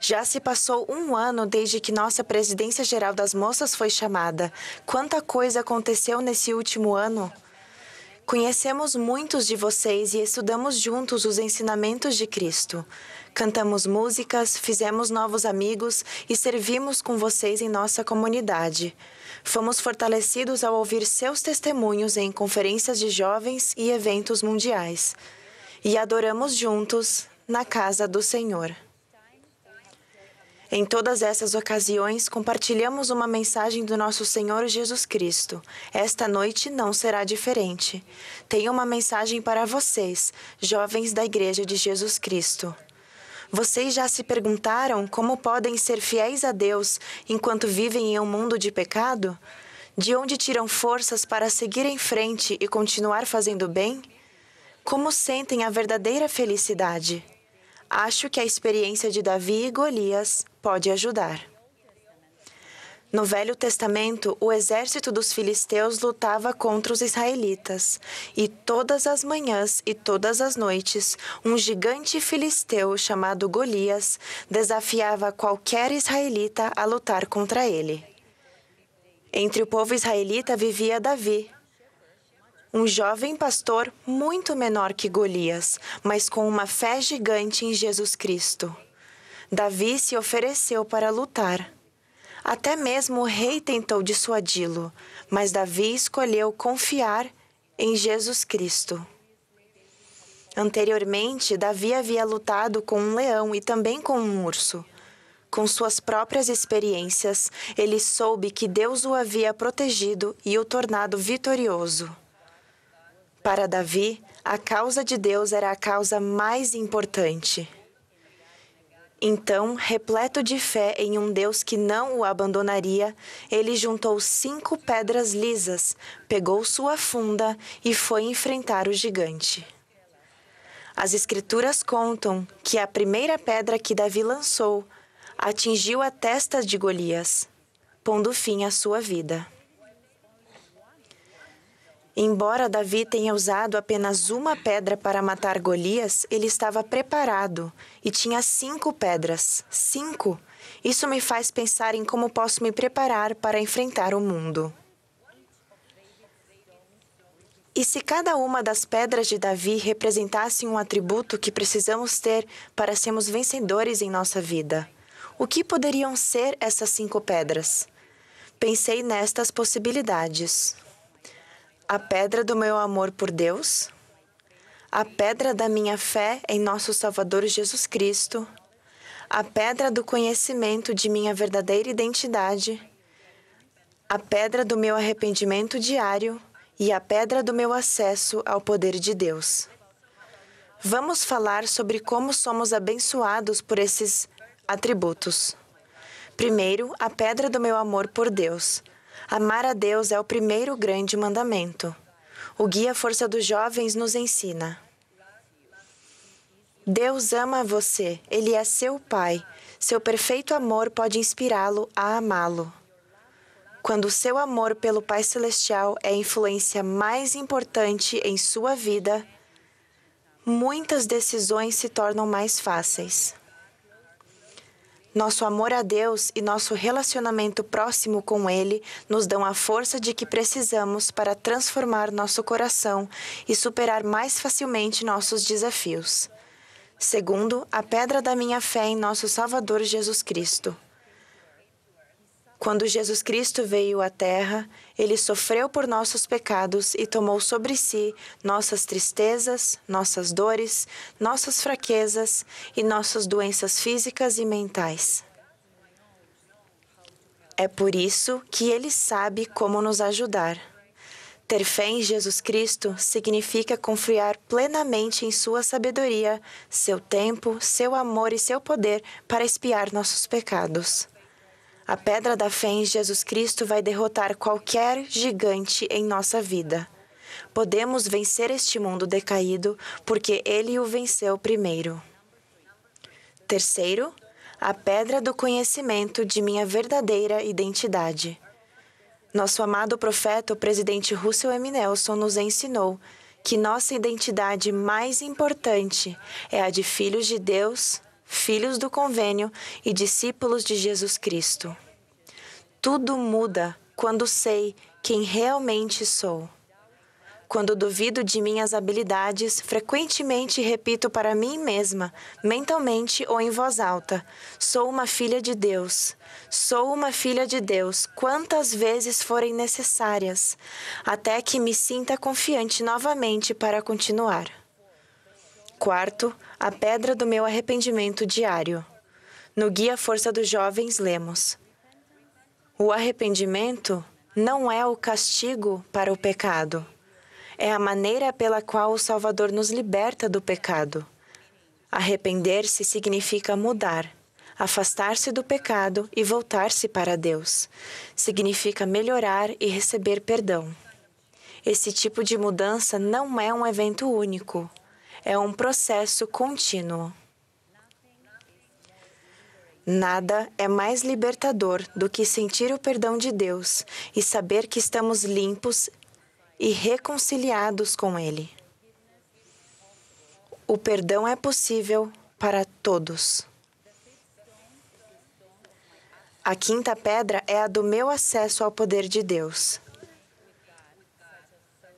Já se passou um ano desde que nossa presidência geral das moças foi chamada. Quanta coisa aconteceu nesse último ano! Conhecemos muitos de vocês e estudamos juntos os ensinamentos de Cristo. Cantamos músicas, fizemos novos amigos e servimos com vocês em nossa comunidade. Fomos fortalecidos ao ouvir seus testemunhos em conferências de jovens e eventos mundiais. E adoramos juntos na casa do Senhor. Em todas essas ocasiões, compartilhamos uma mensagem do nosso Senhor Jesus Cristo. Esta noite não será diferente. Tenho uma mensagem para vocês, jovens da Igreja de Jesus Cristo. Vocês já se perguntaram como podem ser fiéis a Deus enquanto vivem em um mundo de pecado? De onde tiram forças para seguir em frente e continuar fazendo bem? Como sentem a verdadeira felicidade? Acho que a experiência de Davi e Golias pode ajudar. No Velho Testamento, o exército dos filisteus lutava contra os israelitas, e todas as manhãs e todas as noites, um gigante filisteu chamado Golias desafiava qualquer israelita a lutar contra ele. Entre o povo israelita vivia Davi, um jovem pastor muito menor que Golias, mas com uma fé gigante em Jesus Cristo. Davi se ofereceu para lutar. Até mesmo o rei tentou dissuadi-lo, mas Davi escolheu confiar em Jesus Cristo. Anteriormente, Davi havia lutado com um leão e também com um urso. Com suas próprias experiências, ele soube que Deus o havia protegido e o tornado vitorioso. Para Davi, a causa de Deus era a causa mais importante. Então, repleto de fé em um Deus que não o abandonaria, ele juntou cinco pedras lisas, pegou sua funda e foi enfrentar o gigante. As Escrituras contam que a primeira pedra que Davi lançou atingiu a testa de Golias, pondo fim à sua vida. Embora Davi tenha usado apenas uma pedra para matar Golias, ele estava preparado e tinha cinco pedras. Cinco! Isso me faz pensar em como posso me preparar para enfrentar o mundo. E se cada uma das pedras de Davi representasse um atributo que precisamos ter para sermos vencedores em nossa vida? O que poderiam ser essas cinco pedras? Pensei nestas possibilidades a pedra do meu amor por Deus, a pedra da minha fé em nosso Salvador Jesus Cristo, a pedra do conhecimento de minha verdadeira identidade, a pedra do meu arrependimento diário e a pedra do meu acesso ao poder de Deus. Vamos falar sobre como somos abençoados por esses atributos. Primeiro, a pedra do meu amor por Deus. Amar a Deus é o primeiro grande mandamento. O guia Força dos Jovens nos ensina. Deus ama você, Ele é seu Pai. Seu perfeito amor pode inspirá-lo a amá-lo. Quando o seu amor pelo Pai Celestial é a influência mais importante em sua vida, muitas decisões se tornam mais fáceis. Nosso amor a Deus e nosso relacionamento próximo com Ele nos dão a força de que precisamos para transformar nosso coração e superar mais facilmente nossos desafios. Segundo, a pedra da minha fé em nosso Salvador Jesus Cristo. Quando Jesus Cristo veio à Terra, ele sofreu por nossos pecados e tomou sobre si nossas tristezas, nossas dores, nossas fraquezas e nossas doenças físicas e mentais. É por isso que ele sabe como nos ajudar. Ter fé em Jesus Cristo significa confiar plenamente em Sua sabedoria, seu tempo, seu amor e seu poder para expiar nossos pecados. A pedra da fé em Jesus Cristo vai derrotar qualquer gigante em nossa vida. Podemos vencer este mundo decaído porque ele o venceu primeiro. Terceiro, a pedra do conhecimento de minha verdadeira identidade. Nosso amado profeta, o presidente Russell M. Nelson, nos ensinou que nossa identidade mais importante é a de filhos de Deus filhos do convênio e discípulos de Jesus Cristo. Tudo muda quando sei quem realmente sou. Quando duvido de minhas habilidades, frequentemente repito para mim mesma, mentalmente ou em voz alta: sou uma filha de Deus. Sou uma filha de Deus, quantas vezes forem necessárias, até que me sinta confiante novamente para continuar. Quarto, a pedra do meu arrependimento diário. No Guia Força dos Jovens lemos: O arrependimento não é o castigo para o pecado. É a maneira pela qual o Salvador nos liberta do pecado. Arrepender-se significa mudar, afastar-se do pecado e voltar-se para Deus. Significa melhorar e receber perdão. Esse tipo de mudança não é um evento único, é um processo contínuo. Nada é mais libertador do que sentir o perdão de Deus e saber que estamos limpos e reconciliados com Ele. O perdão é possível para todos. A quinta pedra é a do meu acesso ao poder de Deus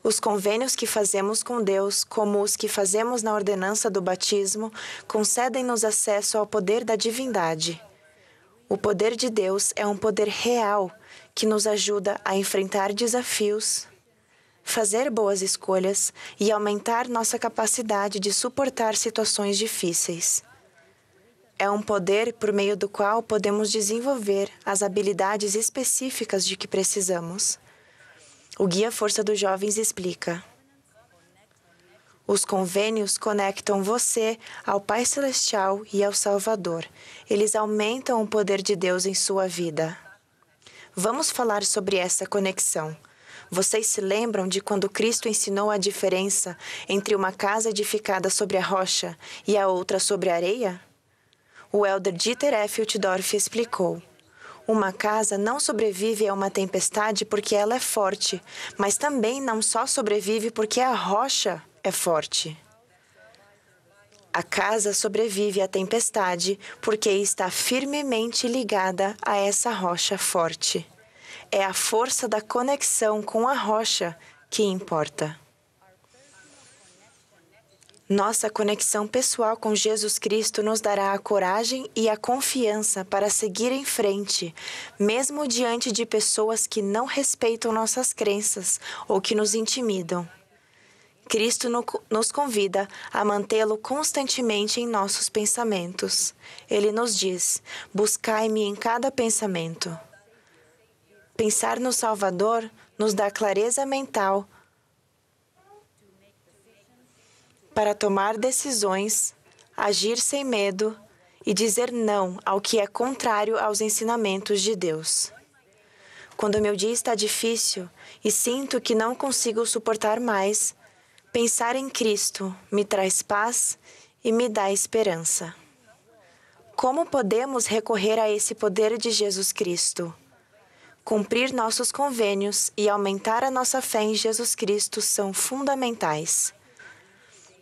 os convênios que fazemos com Deus, como os que fazemos na ordenança do batismo, concedem-nos acesso ao poder da divindade. O poder de Deus é um poder real que nos ajuda a enfrentar desafios, fazer boas escolhas e aumentar nossa capacidade de suportar situações difíceis. É um poder por meio do qual podemos desenvolver as habilidades específicas de que precisamos o Guia Força dos Jovens explica. Os convênios conectam você ao Pai Celestial e ao Salvador. Eles aumentam o poder de Deus em sua vida. Vamos falar sobre essa conexão. Vocês se lembram de quando Cristo ensinou a diferença entre uma casa edificada sobre a rocha e a outra sobre a areia? O elder Dieter F. Utdorf explicou. Uma casa não sobrevive a uma tempestade porque ela é forte, mas também não só sobrevive porque a rocha é forte. A casa sobrevive à tempestade porque está firmemente ligada a essa rocha forte. É a força da conexão com a rocha que importa. Nossa conexão pessoal com Jesus Cristo nos dará a coragem e a confiança para seguir em frente, mesmo diante de pessoas que não respeitam nossas crenças ou que nos intimidam. Cristo nos convida a mantê-lo constantemente em nossos pensamentos. Ele nos diz: Buscai-me em cada pensamento. Pensar no Salvador nos dá clareza mental para tomar decisões, agir sem medo e dizer não ao que é contrário aos ensinamentos de Deus. Quando meu dia está difícil e sinto que não consigo suportar mais, pensar em Cristo me traz paz e me dá esperança. Como podemos recorrer a esse poder de Jesus Cristo? Cumprir nossos convênios e aumentar a nossa fé em Jesus Cristo são fundamentais.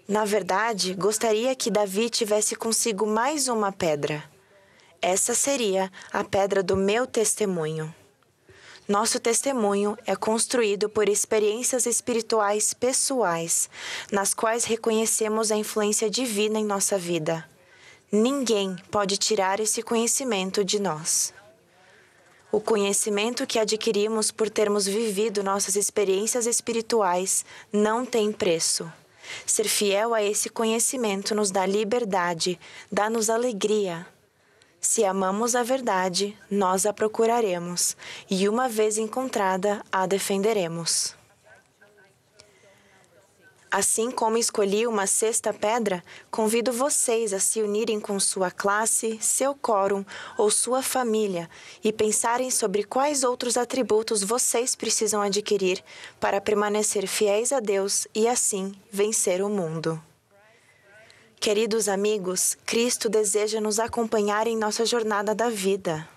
Na verdade, gostaria que Davi tivesse consigo mais uma pedra. Essa seria a pedra do meu testemunho. Nosso testemunho é construído por experiências espirituais pessoais, nas quais reconhecemos a influência divina em nossa vida. Ninguém pode tirar esse conhecimento de nós. O conhecimento que adquirimos por termos vivido nossas experiências espirituais não tem preço. Ser fiel a esse conhecimento nos dá liberdade, dá-nos alegria. Se amamos a verdade, nós a procuraremos, e uma vez encontrada, a defenderemos. Assim como escolhi uma sexta pedra, convido vocês a se unirem com sua classe, seu quórum ou sua família e pensarem sobre quais outros atributos vocês precisam adquirir para permanecer fiéis a Deus e assim vencer o mundo. Queridos amigos, Cristo deseja nos acompanhar em nossa jornada da vida.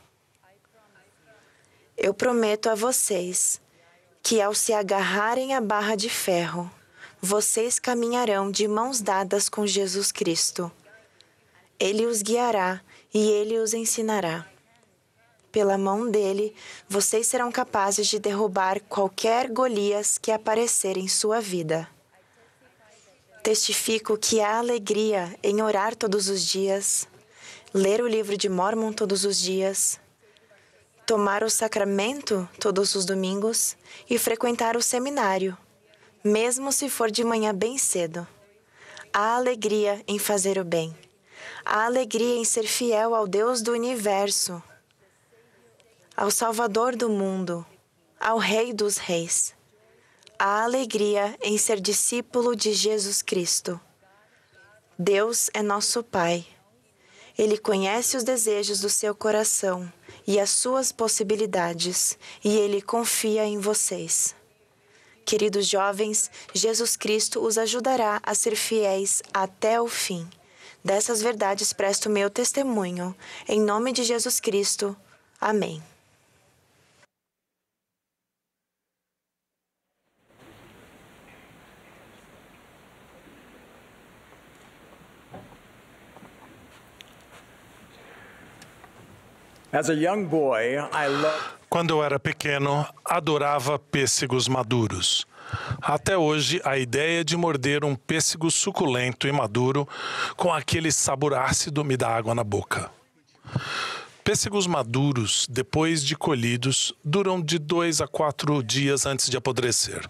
Eu prometo a vocês que, ao se agarrarem à barra de ferro, vocês caminharão de mãos dadas com Jesus Cristo. Ele os guiará e ele os ensinará. Pela mão dele, vocês serão capazes de derrubar qualquer Golias que aparecer em sua vida. Testifico que há alegria em orar todos os dias, ler o livro de Mormon todos os dias, tomar o sacramento todos os domingos e frequentar o seminário mesmo se for de manhã bem cedo. Há alegria em fazer o bem. Há alegria em ser fiel ao Deus do universo, ao Salvador do mundo, ao Rei dos Reis. Há alegria em ser discípulo de Jesus Cristo. Deus é nosso Pai. Ele conhece os desejos do seu coração e as suas possibilidades, e ele confia em vocês. Queridos jovens, Jesus Cristo os ajudará a ser fiéis até o fim. Dessas verdades presto meu testemunho. Em nome de Jesus Cristo. Amém. As a young boy, I loved quando eu era pequeno, adorava pêssegos maduros. Até hoje, a ideia é de morder um pêssego suculento e maduro com aquele sabor ácido me dá água na boca. Pêssegos maduros, depois de colhidos, duram de dois a quatro dias antes de apodrecer.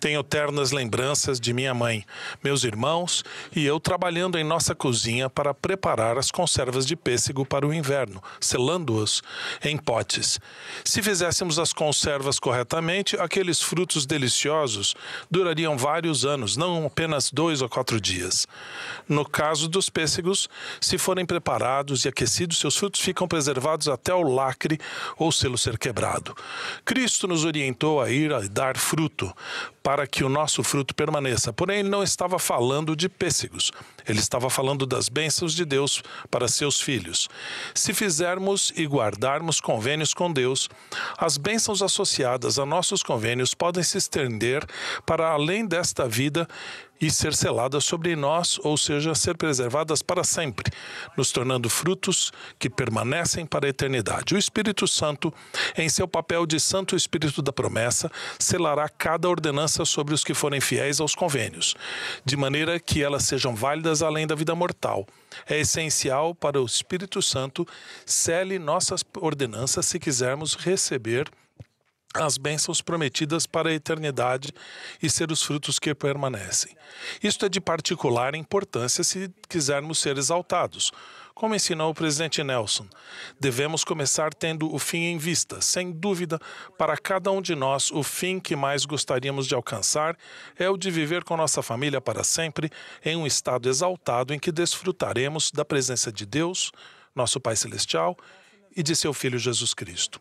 Tenho ternas lembranças de minha mãe, meus irmãos e eu trabalhando em nossa cozinha para preparar as conservas de pêssego para o inverno, selando-as em potes. Se fizéssemos as conservas corretamente, aqueles frutos deliciosos durariam vários anos, não apenas dois ou quatro dias. No caso dos pêssegos, se forem preparados e aquecidos, seus frutos ficam preservados preservados até o lacre ou selo ser quebrado. Cristo nos orientou a ir a dar fruto, para que o nosso fruto permaneça. Porém, ele não estava falando de pêssegos, ele estava falando das bênçãos de Deus para seus filhos. Se fizermos e guardarmos convênios com Deus, as bênçãos associadas a nossos convênios podem se estender para além desta vida e ser seladas sobre nós, ou seja, ser preservadas para sempre, nos tornando frutos que permanecem para a eternidade. O Espírito Santo, em seu papel de Santo Espírito da promessa, selará cada ordenança sobre os que forem fiéis aos convênios, de maneira que elas sejam válidas além da vida mortal. É essencial para o Espírito Santo cele nossas ordenanças se quisermos receber as bênçãos prometidas para a eternidade e ser os frutos que permanecem. Isto é de particular importância se quisermos ser exaltados. Como ensinou o presidente Nelson, devemos começar tendo o fim em vista. Sem dúvida, para cada um de nós, o fim que mais gostaríamos de alcançar é o de viver com nossa família para sempre em um estado exaltado em que desfrutaremos da presença de Deus, nosso Pai Celestial, e de seu Filho Jesus Cristo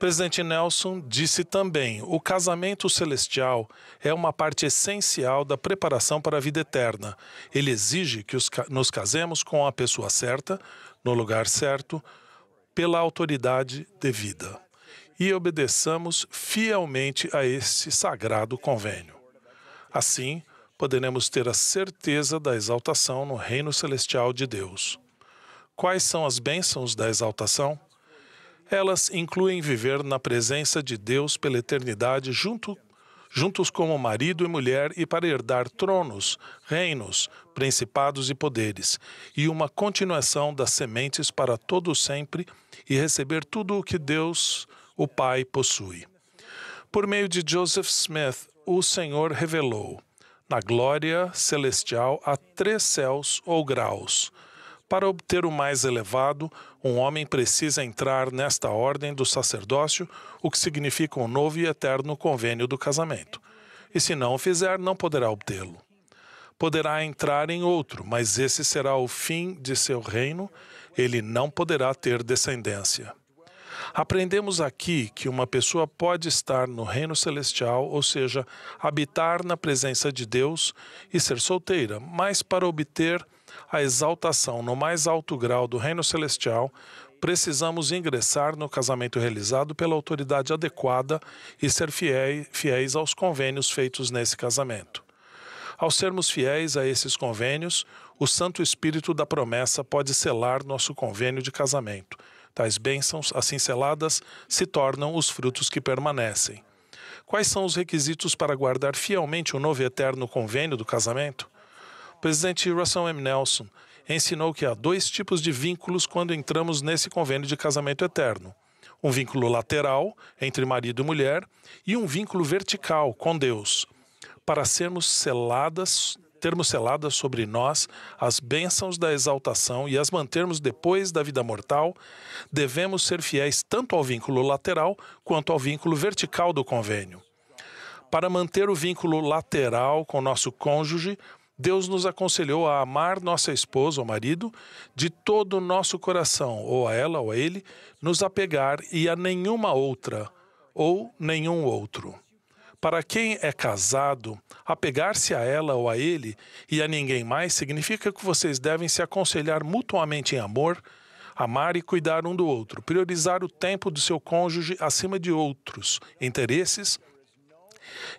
presidente Nelson disse também: o casamento celestial é uma parte essencial da preparação para a vida eterna. Ele exige que nos casemos com a pessoa certa, no lugar certo, pela autoridade devida. E obedeçamos fielmente a esse sagrado convênio. Assim, poderemos ter a certeza da exaltação no reino celestial de Deus. Quais são as bênçãos da exaltação? Elas incluem viver na presença de Deus pela eternidade junto juntos como marido e mulher, e para herdar tronos, reinos, principados e poderes, e uma continuação das sementes para todo sempre e receber tudo o que Deus, o Pai, possui. Por meio de Joseph Smith, o Senhor revelou: na glória celestial há três céus ou graus para obter o mais elevado, um homem precisa entrar nesta ordem do sacerdócio, o que significa um novo e eterno convênio do casamento. E se não o fizer, não poderá obtê-lo. Poderá entrar em outro, mas esse será o fim de seu reino, ele não poderá ter descendência. Aprendemos aqui que uma pessoa pode estar no reino celestial, ou seja, habitar na presença de Deus e ser solteira, mas para obter a exaltação no mais alto grau do reino celestial, precisamos ingressar no casamento realizado pela autoridade adequada e ser fiéis aos convênios feitos nesse casamento. Ao sermos fiéis a esses convênios, o Santo Espírito da promessa pode selar nosso convênio de casamento. Tais bênçãos, assim seladas, se tornam os frutos que permanecem. Quais são os requisitos para guardar fielmente o novo e eterno convênio do casamento? presidente Russell M. Nelson ensinou que há dois tipos de vínculos quando entramos nesse convênio de casamento eterno: um vínculo lateral, entre marido e mulher, e um vínculo vertical, com Deus, para sermos seladas. Termos seladas sobre nós as bênçãos da exaltação e as mantermos depois da vida mortal, devemos ser fiéis tanto ao vínculo lateral quanto ao vínculo vertical do convênio. Para manter o vínculo lateral com nosso cônjuge, Deus nos aconselhou a amar nossa esposa ou marido de todo o nosso coração, ou a ela ou a ele, nos apegar e a nenhuma outra ou nenhum outro. Para quem é casado, apegar-se a ela ou a ele e a ninguém mais significa que vocês devem se aconselhar mutuamente em amor, amar e cuidar um do outro, priorizar o tempo do seu cônjuge acima de outros interesses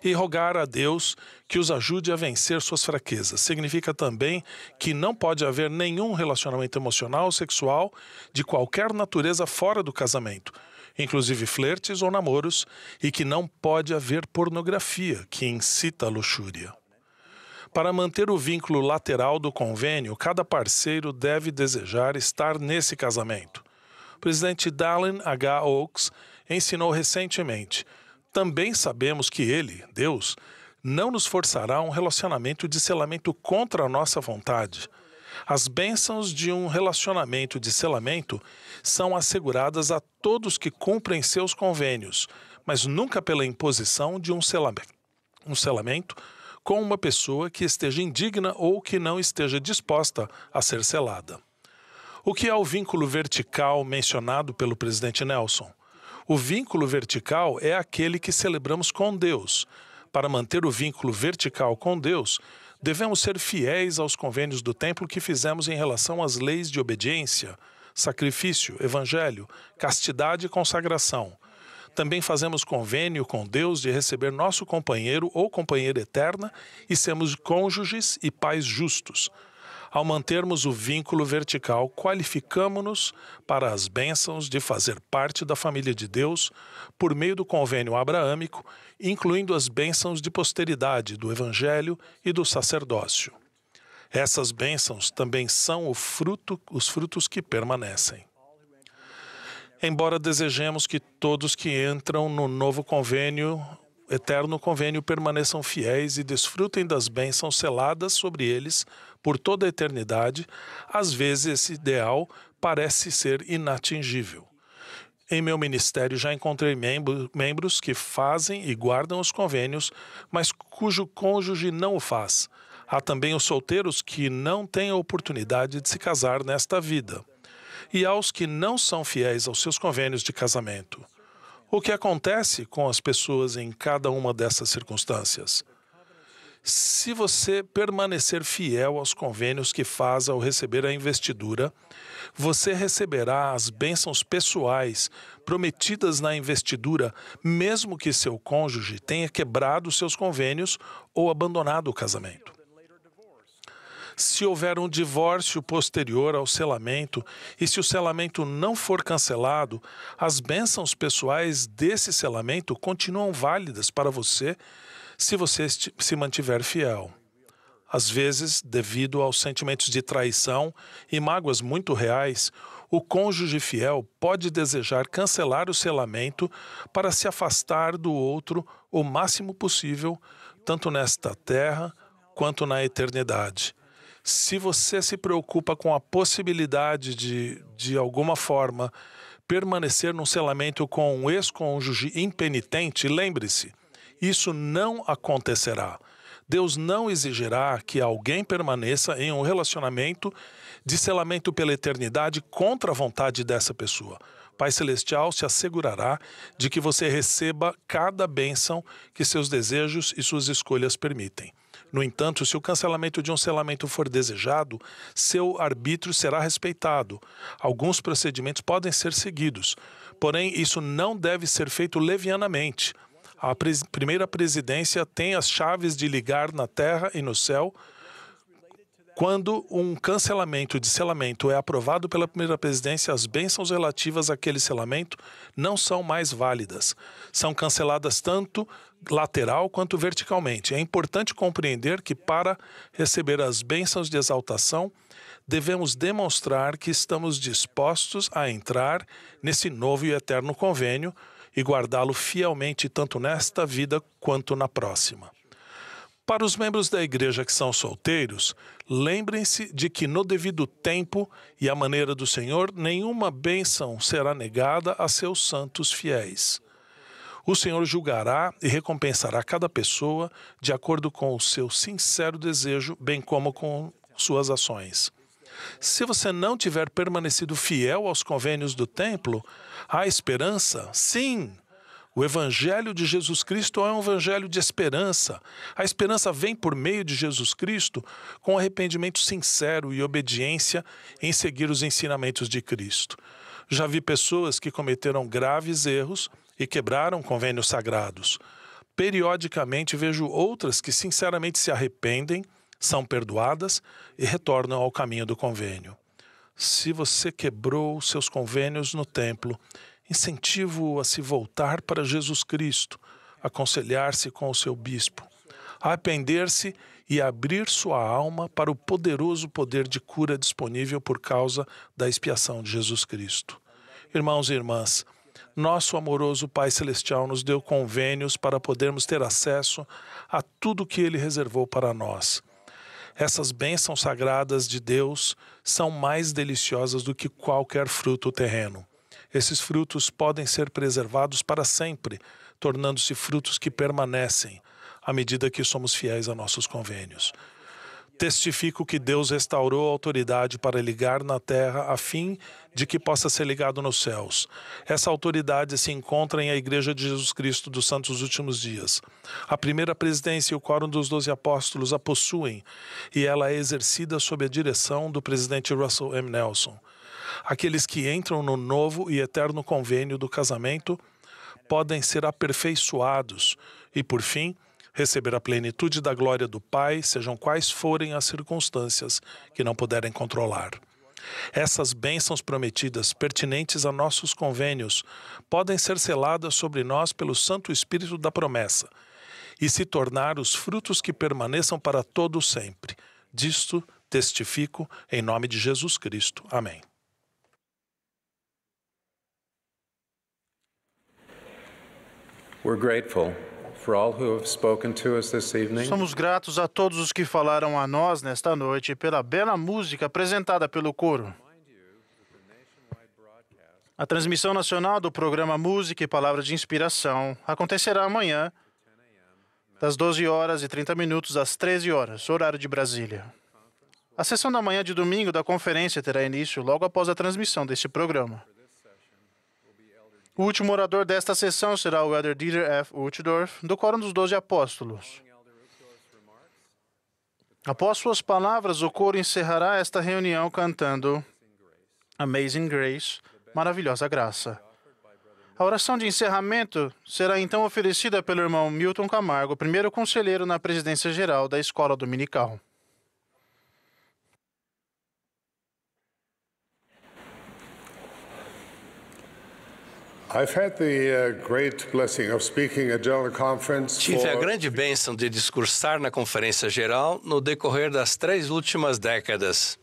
e rogar a Deus que os ajude a vencer suas fraquezas. Significa também que não pode haver nenhum relacionamento emocional ou sexual de qualquer natureza fora do casamento, inclusive flertes ou namoros, e que não pode haver pornografia que incita a luxúria. Para manter o vínculo lateral do convênio, cada parceiro deve desejar estar nesse casamento. O presidente Dallin H. Oaks ensinou recentemente também sabemos que Ele, Deus, não nos forçará a um relacionamento de selamento contra a nossa vontade. As bênçãos de um relacionamento de selamento são asseguradas a todos que cumprem seus convênios, mas nunca pela imposição de um selamento, um selamento com uma pessoa que esteja indigna ou que não esteja disposta a ser selada. O que é o vínculo vertical mencionado pelo presidente Nelson? O vínculo vertical é aquele que celebramos com Deus. Para manter o vínculo vertical com Deus, devemos ser fiéis aos convênios do templo que fizemos em relação às leis de obediência, sacrifício, evangelho, castidade e consagração. Também fazemos convênio com Deus de receber nosso companheiro ou companheira eterna e sermos cônjuges e pais justos. Ao mantermos o vínculo vertical, qualificamos-nos para as bênçãos de fazer parte da família de Deus por meio do convênio abraâmico, incluindo as bênçãos de posteridade do Evangelho e do sacerdócio. Essas bênçãos também são fruto, os frutos que permanecem. Embora desejemos que todos que entram no novo convênio eterno convênio permaneçam fiéis e desfrutem das bênçãos seladas sobre eles por toda a eternidade, às vezes esse ideal parece ser inatingível. Em meu ministério já encontrei membro, membros que fazem e guardam os convênios, mas cujo cônjuge não o faz. Há também os solteiros que não têm a oportunidade de se casar nesta vida. E há os que não são fiéis aos seus convênios de casamento. O que acontece com as pessoas em cada uma dessas circunstâncias? Se você permanecer fiel aos convênios que faz ao receber a investidura, você receberá as bênçãos pessoais prometidas na investidura, mesmo que seu cônjuge tenha quebrado seus convênios ou abandonado o casamento se houver um divórcio posterior ao selamento e se o selamento não for cancelado, as bênçãos pessoais desse selamento continuam válidas para você se você se mantiver fiel. Às vezes, devido aos sentimentos de traição e mágoas muito reais, o cônjuge fiel pode desejar cancelar o selamento para se afastar do outro o máximo possível, tanto nesta terra quanto na eternidade. Se você se preocupa com a possibilidade de, de alguma forma, permanecer num selamento com um ex-cônjuge impenitente, lembre-se, isso não acontecerá. Deus não exigirá que alguém permaneça em um relacionamento de selamento pela eternidade contra a vontade dessa pessoa. Pai Celestial se assegurará de que você receba cada bênção que seus desejos e suas escolhas permitem. No entanto, se o cancelamento de um selamento for desejado, seu arbítrio será respeitado. Alguns procedimentos podem ser seguidos, porém, isso não deve ser feito levianamente. A pres primeira presidência tem as chaves de ligar na terra e no céu quando um cancelamento de selamento é aprovado pela primeira presidência, as bênçãos relativas àquele selamento não são mais válidas. São canceladas tanto lateral quanto verticalmente. É importante compreender que, para receber as bênçãos de exaltação, devemos demonstrar que estamos dispostos a entrar nesse novo e eterno convênio e guardá-lo fielmente tanto nesta vida quanto na próxima. Para os membros da igreja que são solteiros, lembrem-se de que no devido tempo e à maneira do Senhor, nenhuma bênção será negada a seus santos fiéis. O Senhor julgará e recompensará cada pessoa de acordo com o seu sincero desejo, bem como com suas ações. Se você não tiver permanecido fiel aos convênios do templo, há esperança, sim, o Evangelho de Jesus Cristo é um Evangelho de esperança. A esperança vem por meio de Jesus Cristo com arrependimento sincero e obediência em seguir os ensinamentos de Cristo. Já vi pessoas que cometeram graves erros e quebraram convênios sagrados. Periodicamente vejo outras que sinceramente se arrependem, são perdoadas e retornam ao caminho do convênio. Se você quebrou seus convênios no templo incentivo-o a se voltar para Jesus Cristo, aconselhar-se com o seu bispo, a arrepender-se e abrir sua alma para o poderoso poder de cura disponível por causa da expiação de Jesus Cristo. Irmãos e irmãs, nosso amoroso Pai Celestial nos deu convênios para podermos ter acesso a tudo que Ele reservou para nós. Essas bênçãos sagradas de Deus são mais deliciosas do que qualquer fruto terreno. Esses frutos podem ser preservados para sempre, tornando-se frutos que permanecem, à medida que somos fiéis a nossos convênios. Testifico que Deus restaurou a autoridade para ligar na terra a fim de que possa ser ligado nos céus. Essa autoridade se encontra em a Igreja de Jesus Cristo dos Santos Últimos Dias. A primeira presidência e o quórum dos doze apóstolos a possuem, e ela é exercida sob a direção do presidente Russell M. Nelson. Aqueles que entram no novo e eterno convênio do casamento podem ser aperfeiçoados e, por fim, receber a plenitude da glória do Pai, sejam quais forem as circunstâncias que não puderem controlar. Essas bênçãos prometidas, pertinentes a nossos convênios, podem ser seladas sobre nós pelo Santo Espírito da promessa e se tornar os frutos que permaneçam para todo sempre. Disto testifico em nome de Jesus Cristo. Amém. We're grateful for all who have spoken to us this evening. Somos gratos a todos os que falaram a nós nesta noite pela bela música apresentada pelo coro. A transmissão nacional do programa Música e Palavras de Inspiração acontecerá amanhã, das 12 horas e 30 minutos às 13 horas, horário de Brasília. A sessão da manhã de domingo da conferência terá início logo após a transmissão deste programa. O último orador desta sessão será o Elder Dieter F. Uchdorf, do Quórum dos Doze Apóstolos. Após suas palavras, o coro encerrará esta reunião cantando Amazing Grace, Maravilhosa Graça. A oração de encerramento será então oferecida pelo irmão Milton Camargo, primeiro conselheiro na presidência geral da Escola Dominical. Tive uh, a grande bênção de discursar na Conferência Geral no decorrer das três últimas décadas.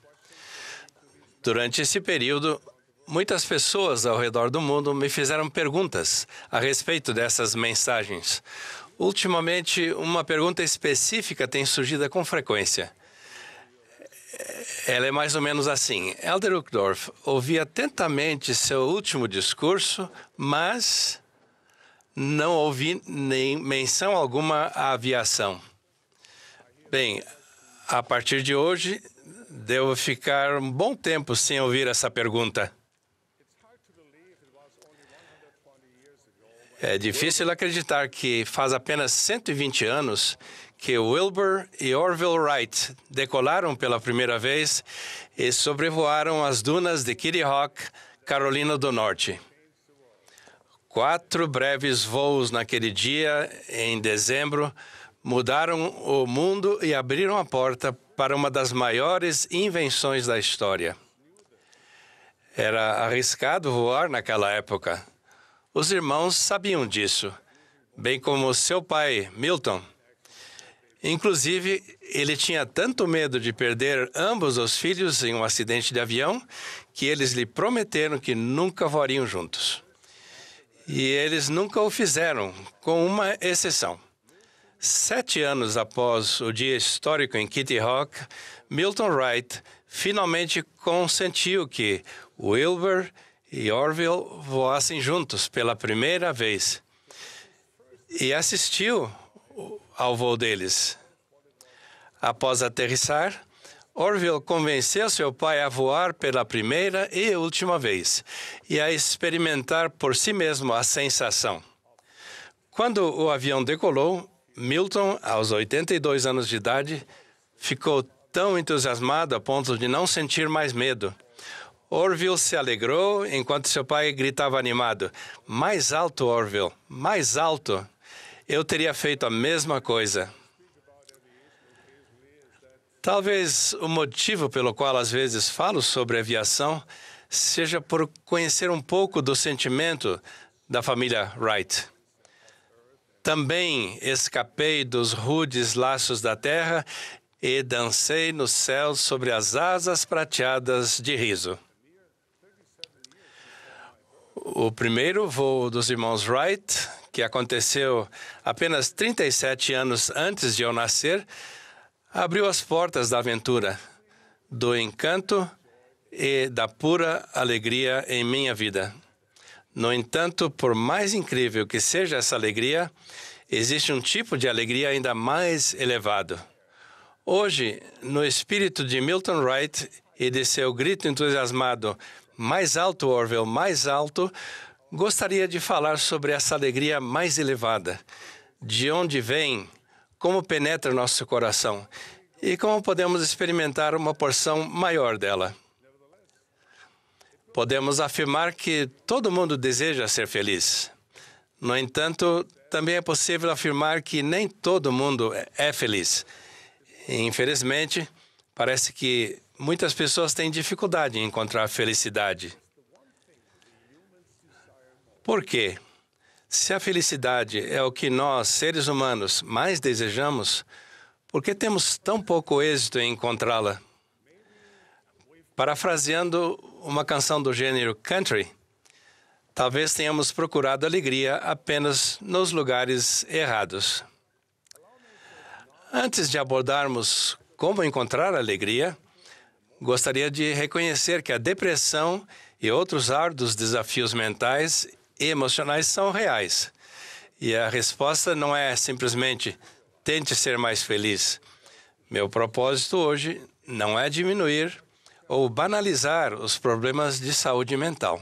Durante esse período, muitas pessoas ao redor do mundo me fizeram perguntas a respeito dessas mensagens. Ultimamente, uma pergunta específica tem surgido com frequência ela é mais ou menos assim. Elder Uchtdorf ouvi atentamente seu último discurso, mas não ouvi nem menção alguma à aviação. Bem, a partir de hoje, devo ficar um bom tempo sem ouvir essa pergunta. É difícil acreditar que faz apenas 120 anos que Wilbur e Orville Wright decolaram pela primeira vez e sobrevoaram as dunas de Kitty Hawk, Carolina do Norte. Quatro breves voos naquele dia, em dezembro, mudaram o mundo e abriram a porta para uma das maiores invenções da história. Era arriscado voar naquela época. Os irmãos sabiam disso, bem como seu pai, Milton Inclusive, ele tinha tanto medo de perder ambos os filhos em um acidente de avião que eles lhe prometeram que nunca voariam juntos. E eles nunca o fizeram, com uma exceção. Sete anos após o dia histórico em Kitty Hawk, Milton Wright finalmente consentiu que Wilbur e Orville voassem juntos pela primeira vez. E assistiu ao voo deles. Após aterrissar, Orville convenceu seu pai a voar pela primeira e última vez e a experimentar por si mesmo a sensação. Quando o avião decolou, Milton, aos 82 anos de idade, ficou tão entusiasmado a ponto de não sentir mais medo. Orville se alegrou enquanto seu pai gritava animado: Mais alto, Orville, mais alto! eu teria feito a mesma coisa. Talvez o motivo pelo qual às vezes falo sobre aviação seja por conhecer um pouco do sentimento da família Wright. Também escapei dos rudes laços da terra e dancei no céu sobre as asas prateadas de riso o primeiro voo dos irmãos Wright, que aconteceu apenas 37 anos antes de eu nascer, abriu as portas da aventura, do encanto e da pura alegria em minha vida. No entanto, por mais incrível que seja essa alegria, existe um tipo de alegria ainda mais elevado. Hoje, no espírito de Milton Wright e de seu grito entusiasmado, mais alto, Orwell, mais alto, gostaria de falar sobre essa alegria mais elevada. De onde vem? Como penetra nosso coração? E como podemos experimentar uma porção maior dela? Podemos afirmar que todo mundo deseja ser feliz. No entanto, também é possível afirmar que nem todo mundo é feliz. Infelizmente, parece que muitas pessoas têm dificuldade em encontrar felicidade. Por quê? Se a felicidade é o que nós, seres humanos, mais desejamos, por que temos tão pouco êxito em encontrá-la? Parafraseando uma canção do gênero country, talvez tenhamos procurado alegria apenas nos lugares errados. Antes de abordarmos como encontrar alegria, gostaria de reconhecer que a depressão e outros árduos desafios mentais e emocionais são reais. E a resposta não é simplesmente tente ser mais feliz. Meu propósito hoje não é diminuir ou banalizar os problemas de saúde mental.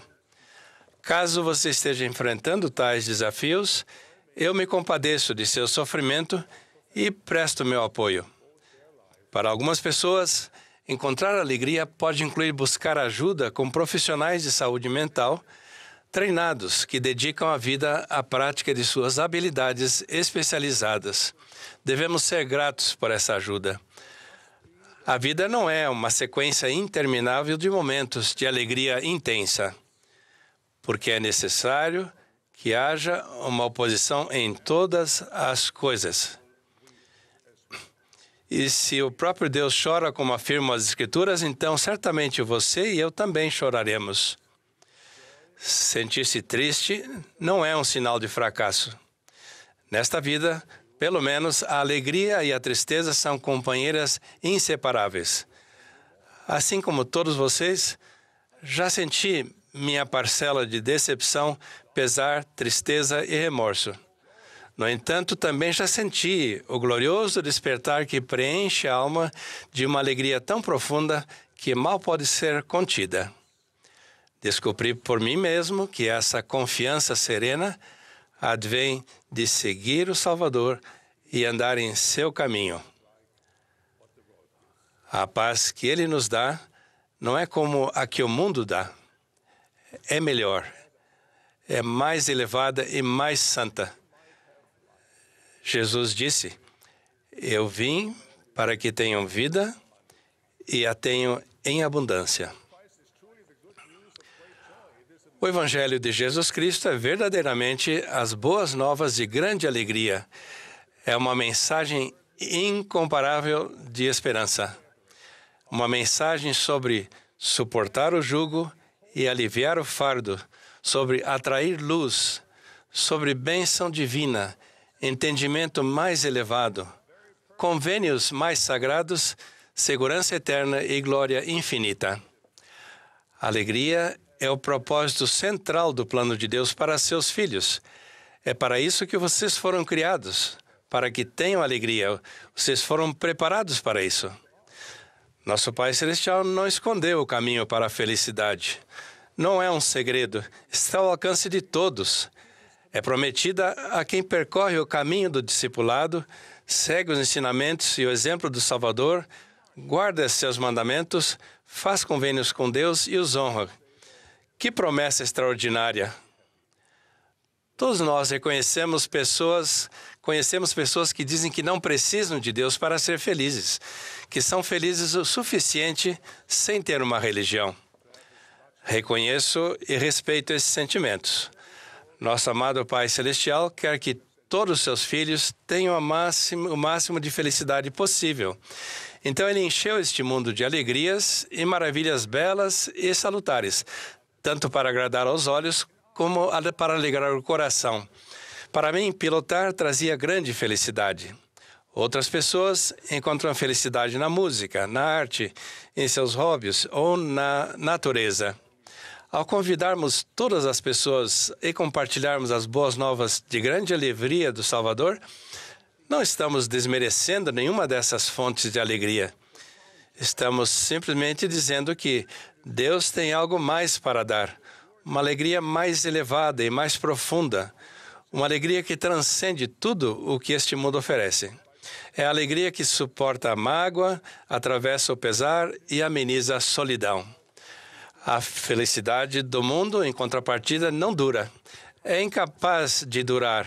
Caso você esteja enfrentando tais desafios, eu me compadeço de seu sofrimento e presto meu apoio. Para algumas pessoas, Encontrar alegria pode incluir buscar ajuda com profissionais de saúde mental treinados que dedicam a vida à prática de suas habilidades especializadas. Devemos ser gratos por essa ajuda. A vida não é uma sequência interminável de momentos de alegria intensa, porque é necessário que haja uma oposição em todas as coisas. E se o próprio Deus chora, como afirmam as Escrituras, então certamente você e eu também choraremos. Sentir-se triste não é um sinal de fracasso. Nesta vida, pelo menos, a alegria e a tristeza são companheiras inseparáveis. Assim como todos vocês, já senti minha parcela de decepção, pesar, tristeza e remorso. No entanto, também já senti o glorioso despertar que preenche a alma de uma alegria tão profunda que mal pode ser contida. Descobri por mim mesmo que essa confiança serena advém de seguir o Salvador e andar em seu caminho. A paz que ele nos dá não é como a que o mundo dá. É melhor, é mais elevada e mais santa. Jesus disse: Eu vim para que tenham vida e a tenham em abundância. O Evangelho de Jesus Cristo é verdadeiramente as boas novas de grande alegria. É uma mensagem incomparável de esperança. Uma mensagem sobre suportar o jugo e aliviar o fardo, sobre atrair luz, sobre bênção divina entendimento mais elevado, convênios mais sagrados, segurança eterna e glória infinita. Alegria é o propósito central do plano de Deus para seus filhos. É para isso que vocês foram criados, para que tenham alegria. Vocês foram preparados para isso. Nosso Pai Celestial não escondeu o caminho para a felicidade. Não é um segredo, está ao alcance de todos. É prometida a quem percorre o caminho do discipulado, segue os ensinamentos e o exemplo do Salvador, guarda seus mandamentos, faz convênios com Deus e os honra. Que promessa extraordinária! Todos nós reconhecemos pessoas, conhecemos pessoas que dizem que não precisam de Deus para ser felizes, que são felizes o suficiente sem ter uma religião. Reconheço e respeito esses sentimentos. Nosso amado Pai Celestial quer que todos os seus filhos tenham máximo, o máximo de felicidade possível. Então ele encheu este mundo de alegrias e maravilhas belas e salutares, tanto para agradar aos olhos como para alegrar o coração. Para mim, pilotar trazia grande felicidade. Outras pessoas encontram felicidade na música, na arte, em seus hobbies ou na natureza. Ao convidarmos todas as pessoas e compartilharmos as boas novas de grande alegria do Salvador, não estamos desmerecendo nenhuma dessas fontes de alegria. Estamos simplesmente dizendo que Deus tem algo mais para dar, uma alegria mais elevada e mais profunda, uma alegria que transcende tudo o que este mundo oferece. É a alegria que suporta a mágoa, atravessa o pesar e ameniza a solidão. A felicidade do mundo, em contrapartida, não dura. É incapaz de durar.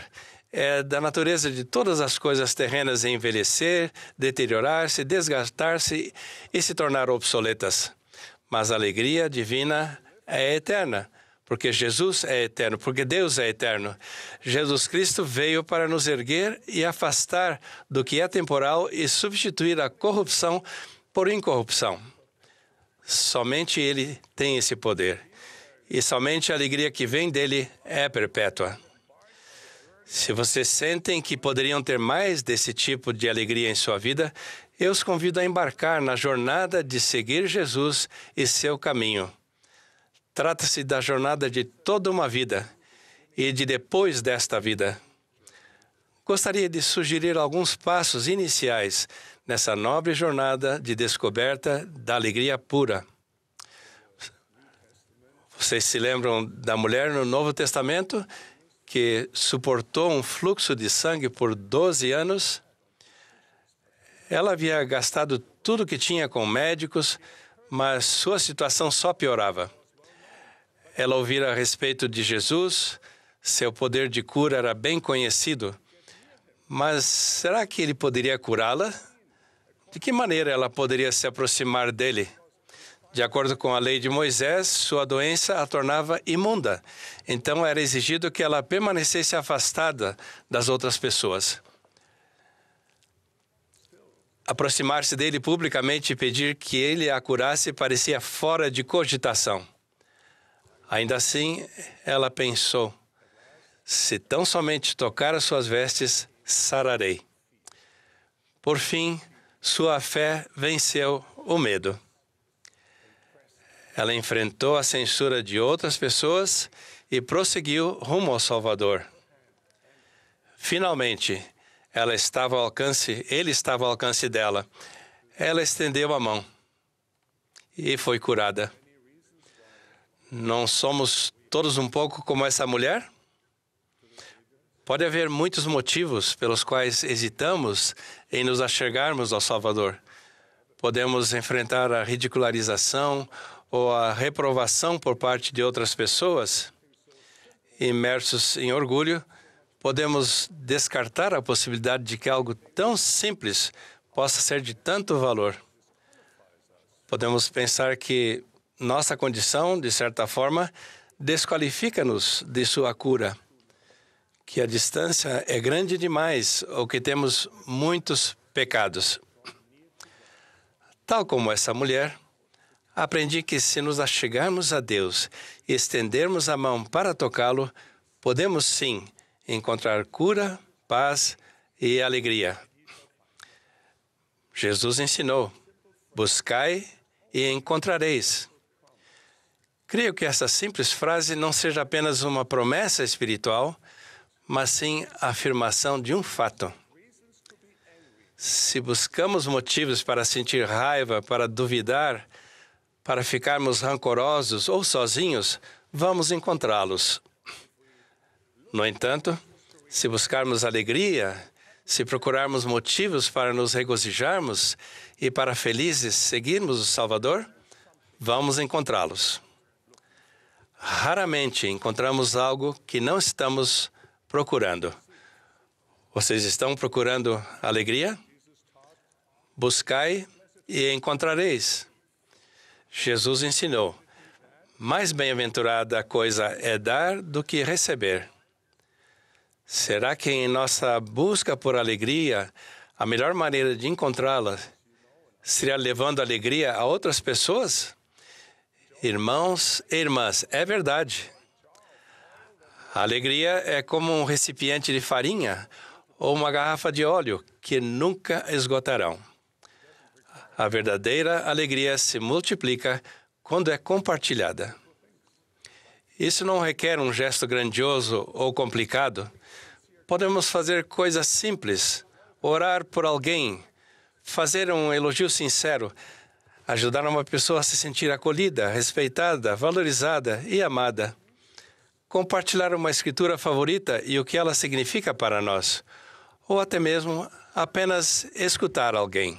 É da natureza de todas as coisas terrenas envelhecer, deteriorar-se, desgastar-se e se tornar obsoletas. Mas a alegria divina é eterna porque Jesus é eterno, porque Deus é eterno. Jesus Cristo veio para nos erguer e afastar do que é temporal e substituir a corrupção por incorrupção. Somente Ele tem esse poder. E somente a alegria que vem dele é perpétua. Se vocês sentem que poderiam ter mais desse tipo de alegria em sua vida, eu os convido a embarcar na jornada de seguir Jesus e seu caminho. Trata-se da jornada de toda uma vida e de depois desta vida. Gostaria de sugerir alguns passos iniciais nessa nobre jornada de descoberta da alegria pura. Vocês se lembram da mulher no Novo Testamento que suportou um fluxo de sangue por 12 anos? Ela havia gastado tudo que tinha com médicos, mas sua situação só piorava. Ela ouvira a respeito de Jesus, seu poder de cura era bem conhecido, mas será que ele poderia curá-la? De que maneira ela poderia se aproximar dele? De acordo com a lei de Moisés, sua doença a tornava imunda. Então era exigido que ela permanecesse afastada das outras pessoas. Aproximar-se dele publicamente e pedir que ele a curasse parecia fora de cogitação. Ainda assim, ela pensou: se tão somente tocar as suas vestes, sararei. Por fim, sua fé venceu o medo. Ela enfrentou a censura de outras pessoas e prosseguiu rumo ao Salvador. Finalmente, ela estava ao alcance, ele estava ao alcance dela. Ela estendeu a mão e foi curada. Não somos todos um pouco como essa mulher? Pode haver muitos motivos pelos quais hesitamos em nos achegarmos ao Salvador. Podemos enfrentar a ridicularização ou a reprovação por parte de outras pessoas. Imersos em orgulho, podemos descartar a possibilidade de que algo tão simples possa ser de tanto valor. Podemos pensar que nossa condição, de certa forma, desqualifica-nos de sua cura que a distância é grande demais ou que temos muitos pecados. Tal como essa mulher, aprendi que se nos achegarmos a Deus e estendermos a mão para tocá-lo, podemos sim encontrar cura, paz e alegria. Jesus ensinou: buscai e encontrareis. Creio que essa simples frase não seja apenas uma promessa espiritual, mas sim a afirmação de um fato. Se buscamos motivos para sentir raiva, para duvidar, para ficarmos rancorosos ou sozinhos, vamos encontrá-los. No entanto, se buscarmos alegria, se procurarmos motivos para nos regozijarmos e para felizes seguirmos o Salvador, vamos encontrá-los. Raramente encontramos algo que não estamos procurando? Vocês estão procurando alegria? Buscai e encontrareis. Jesus ensinou: mais bem-aventurada coisa é dar do que receber. Será que em nossa busca por alegria, a melhor maneira de encontrá-la seria levando alegria a outras pessoas? Irmãos e irmãs, é verdade. A alegria é como um recipiente de farinha ou uma garrafa de óleo que nunca esgotarão. A verdadeira alegria se multiplica quando é compartilhada. Isso não requer um gesto grandioso ou complicado. Podemos fazer coisas simples, orar por alguém, fazer um elogio sincero, ajudar uma pessoa a se sentir acolhida, respeitada, valorizada e amada compartilhar uma escritura favorita e o que ela significa para nós, ou até mesmo apenas escutar alguém.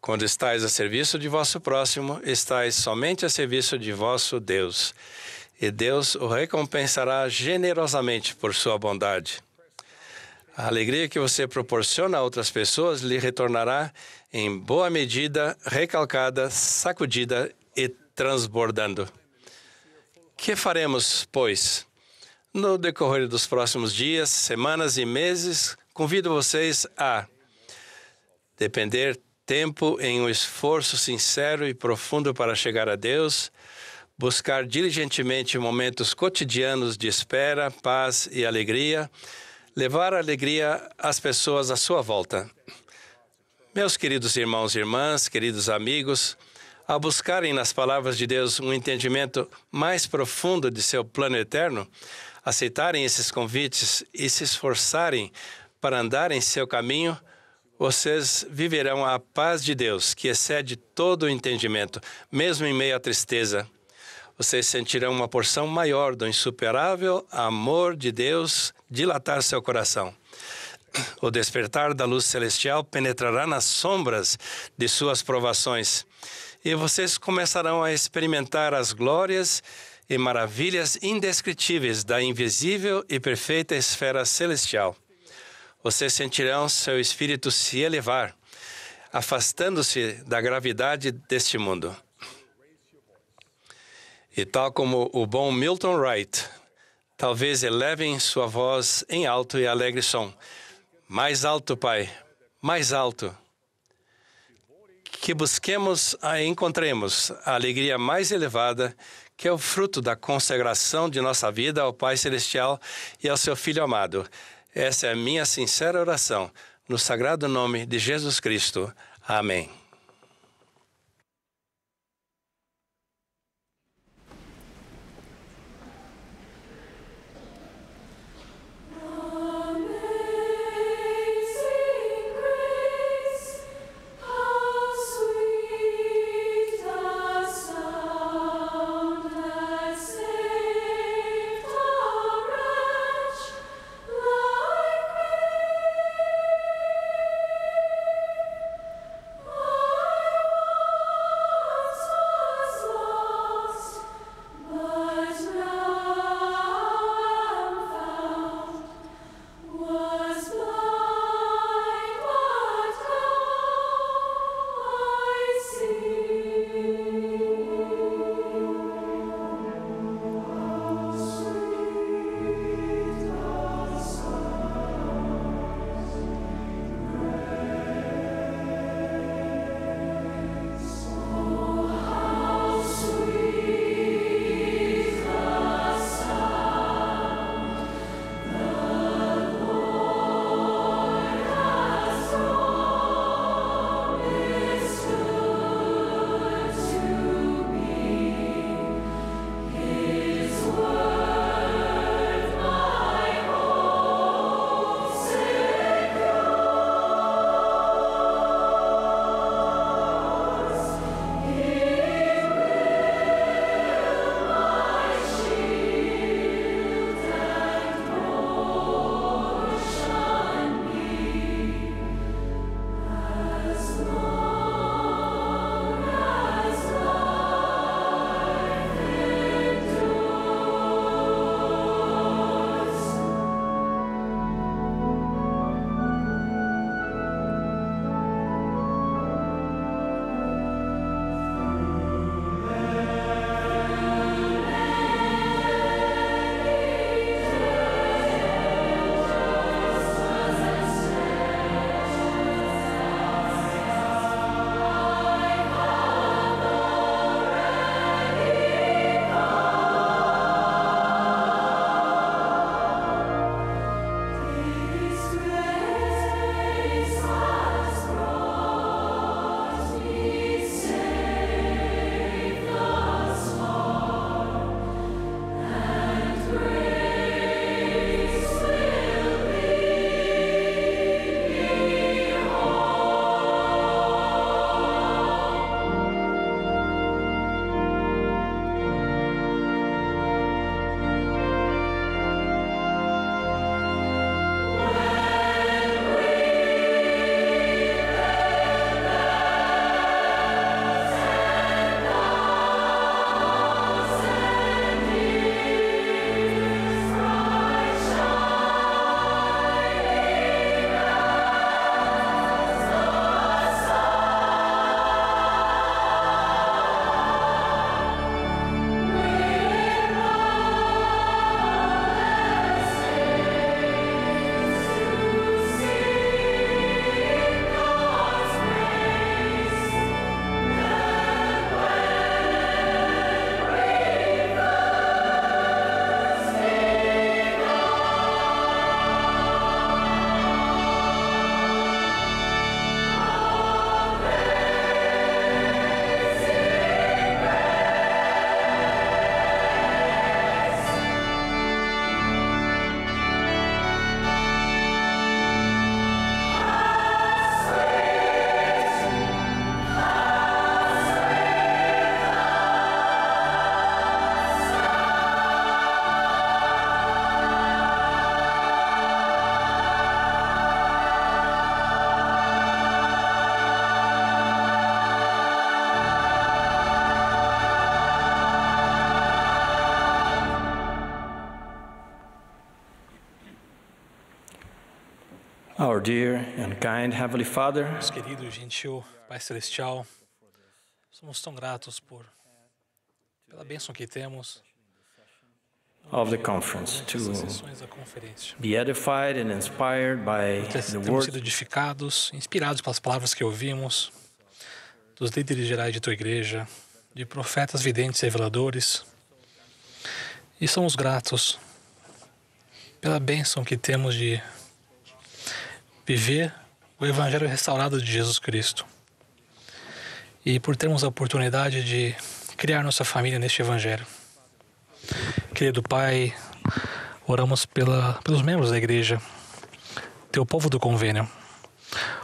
Quando estais a serviço de vosso próximo, estais somente a serviço de vosso Deus, e Deus o recompensará generosamente por sua bondade. A alegria que você proporciona a outras pessoas lhe retornará em boa medida, recalcada, sacudida e transbordando. Que faremos, pois? No decorrer dos próximos dias, semanas e meses, convido vocês a depender tempo em um esforço sincero e profundo para chegar a Deus, buscar diligentemente momentos cotidianos de espera, paz e alegria, levar alegria às pessoas à sua volta. Meus queridos irmãos e irmãs, queridos amigos, ao buscarem nas palavras de Deus um entendimento mais profundo de seu plano eterno, aceitarem esses convites e se esforçarem para andar em seu caminho, vocês viverão a paz de Deus, que excede todo o entendimento, mesmo em meio à tristeza. Vocês sentirão uma porção maior do insuperável amor de Deus dilatar seu coração. O despertar da luz celestial penetrará nas sombras de suas provações e vocês começarão a experimentar as glórias e maravilhas indescritíveis da invisível e perfeita esfera celestial. Vocês sentirão seu espírito se elevar, afastando-se da gravidade deste mundo. E tal como o bom Milton Wright, talvez elevem sua voz em alto e alegre som. Mais alto, Pai, mais alto que busquemos e encontremos a alegria mais elevada, que é o fruto da consagração de nossa vida ao Pai Celestial e ao seu Filho amado. Essa é a minha sincera oração, no sagrado nome de Jesus Cristo. Amém. dear and kind Heavenly Father, nosso querido gentil Pai Celestial, somos tão gratos por pela bênção que temos of the conference né, to be edified and inspired by the word. sido edificados, inspirados pelas palavras que ouvimos dos líderes gerais de tua igreja, de profetas videntes e reveladores. E somos gratos pela bênção que temos de viver o Evangelho restaurado de Jesus Cristo. E por termos a oportunidade de criar nossa família neste Evangelho. Querido Pai, oramos pela, pelos membros da igreja, teu povo do convênio.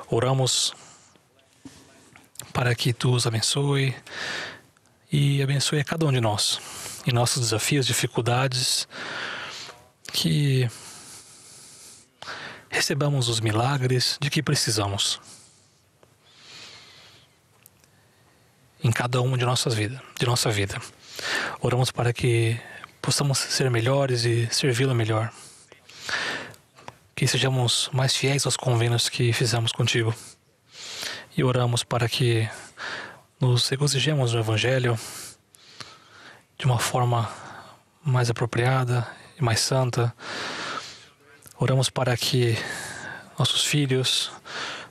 Oramos para que tu os abençoe e abençoe a cada um de nós em nossos desafios, dificuldades, que recebamos os milagres de que precisamos em cada uma de nossas vidas, de nossa vida. Oramos para que possamos ser melhores e servi-lo melhor. Que sejamos mais fiéis aos convênios que fizemos contigo. E oramos para que nos regozijemos no Evangelho de uma forma mais apropriada e mais santa Oramos para que nossos filhos,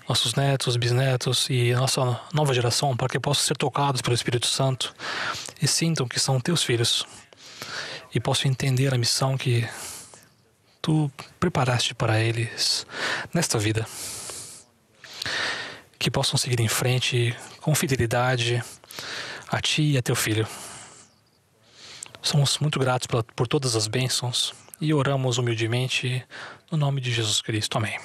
nossos netos, bisnetos e nossa nova geração, para que possam ser tocados pelo Espírito Santo e sintam que são teus filhos e possam entender a missão que tu preparaste para eles nesta vida. Que possam seguir em frente com fidelidade a ti e a teu filho. Somos muito gratos por todas as bênçãos e oramos humildemente no nome de Jesus Cristo. Amém.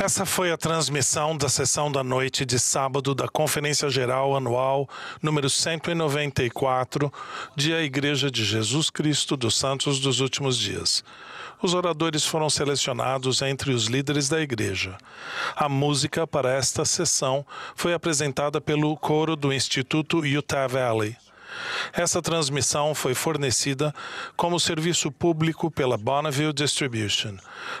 Essa foi a transmissão da sessão da noite de sábado da Conferência Geral Anual número 194, dia Igreja de Jesus Cristo dos Santos dos Últimos Dias. Os oradores foram selecionados entre os líderes da igreja. A música para esta sessão foi apresentada pelo coro do Instituto Utah Valley. Essa transmissão foi fornecida como serviço público pela Bonneville Distribution.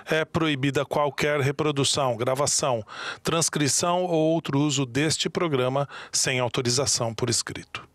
É proibida qualquer reprodução, gravação, transcrição ou outro uso deste programa sem autorização por escrito.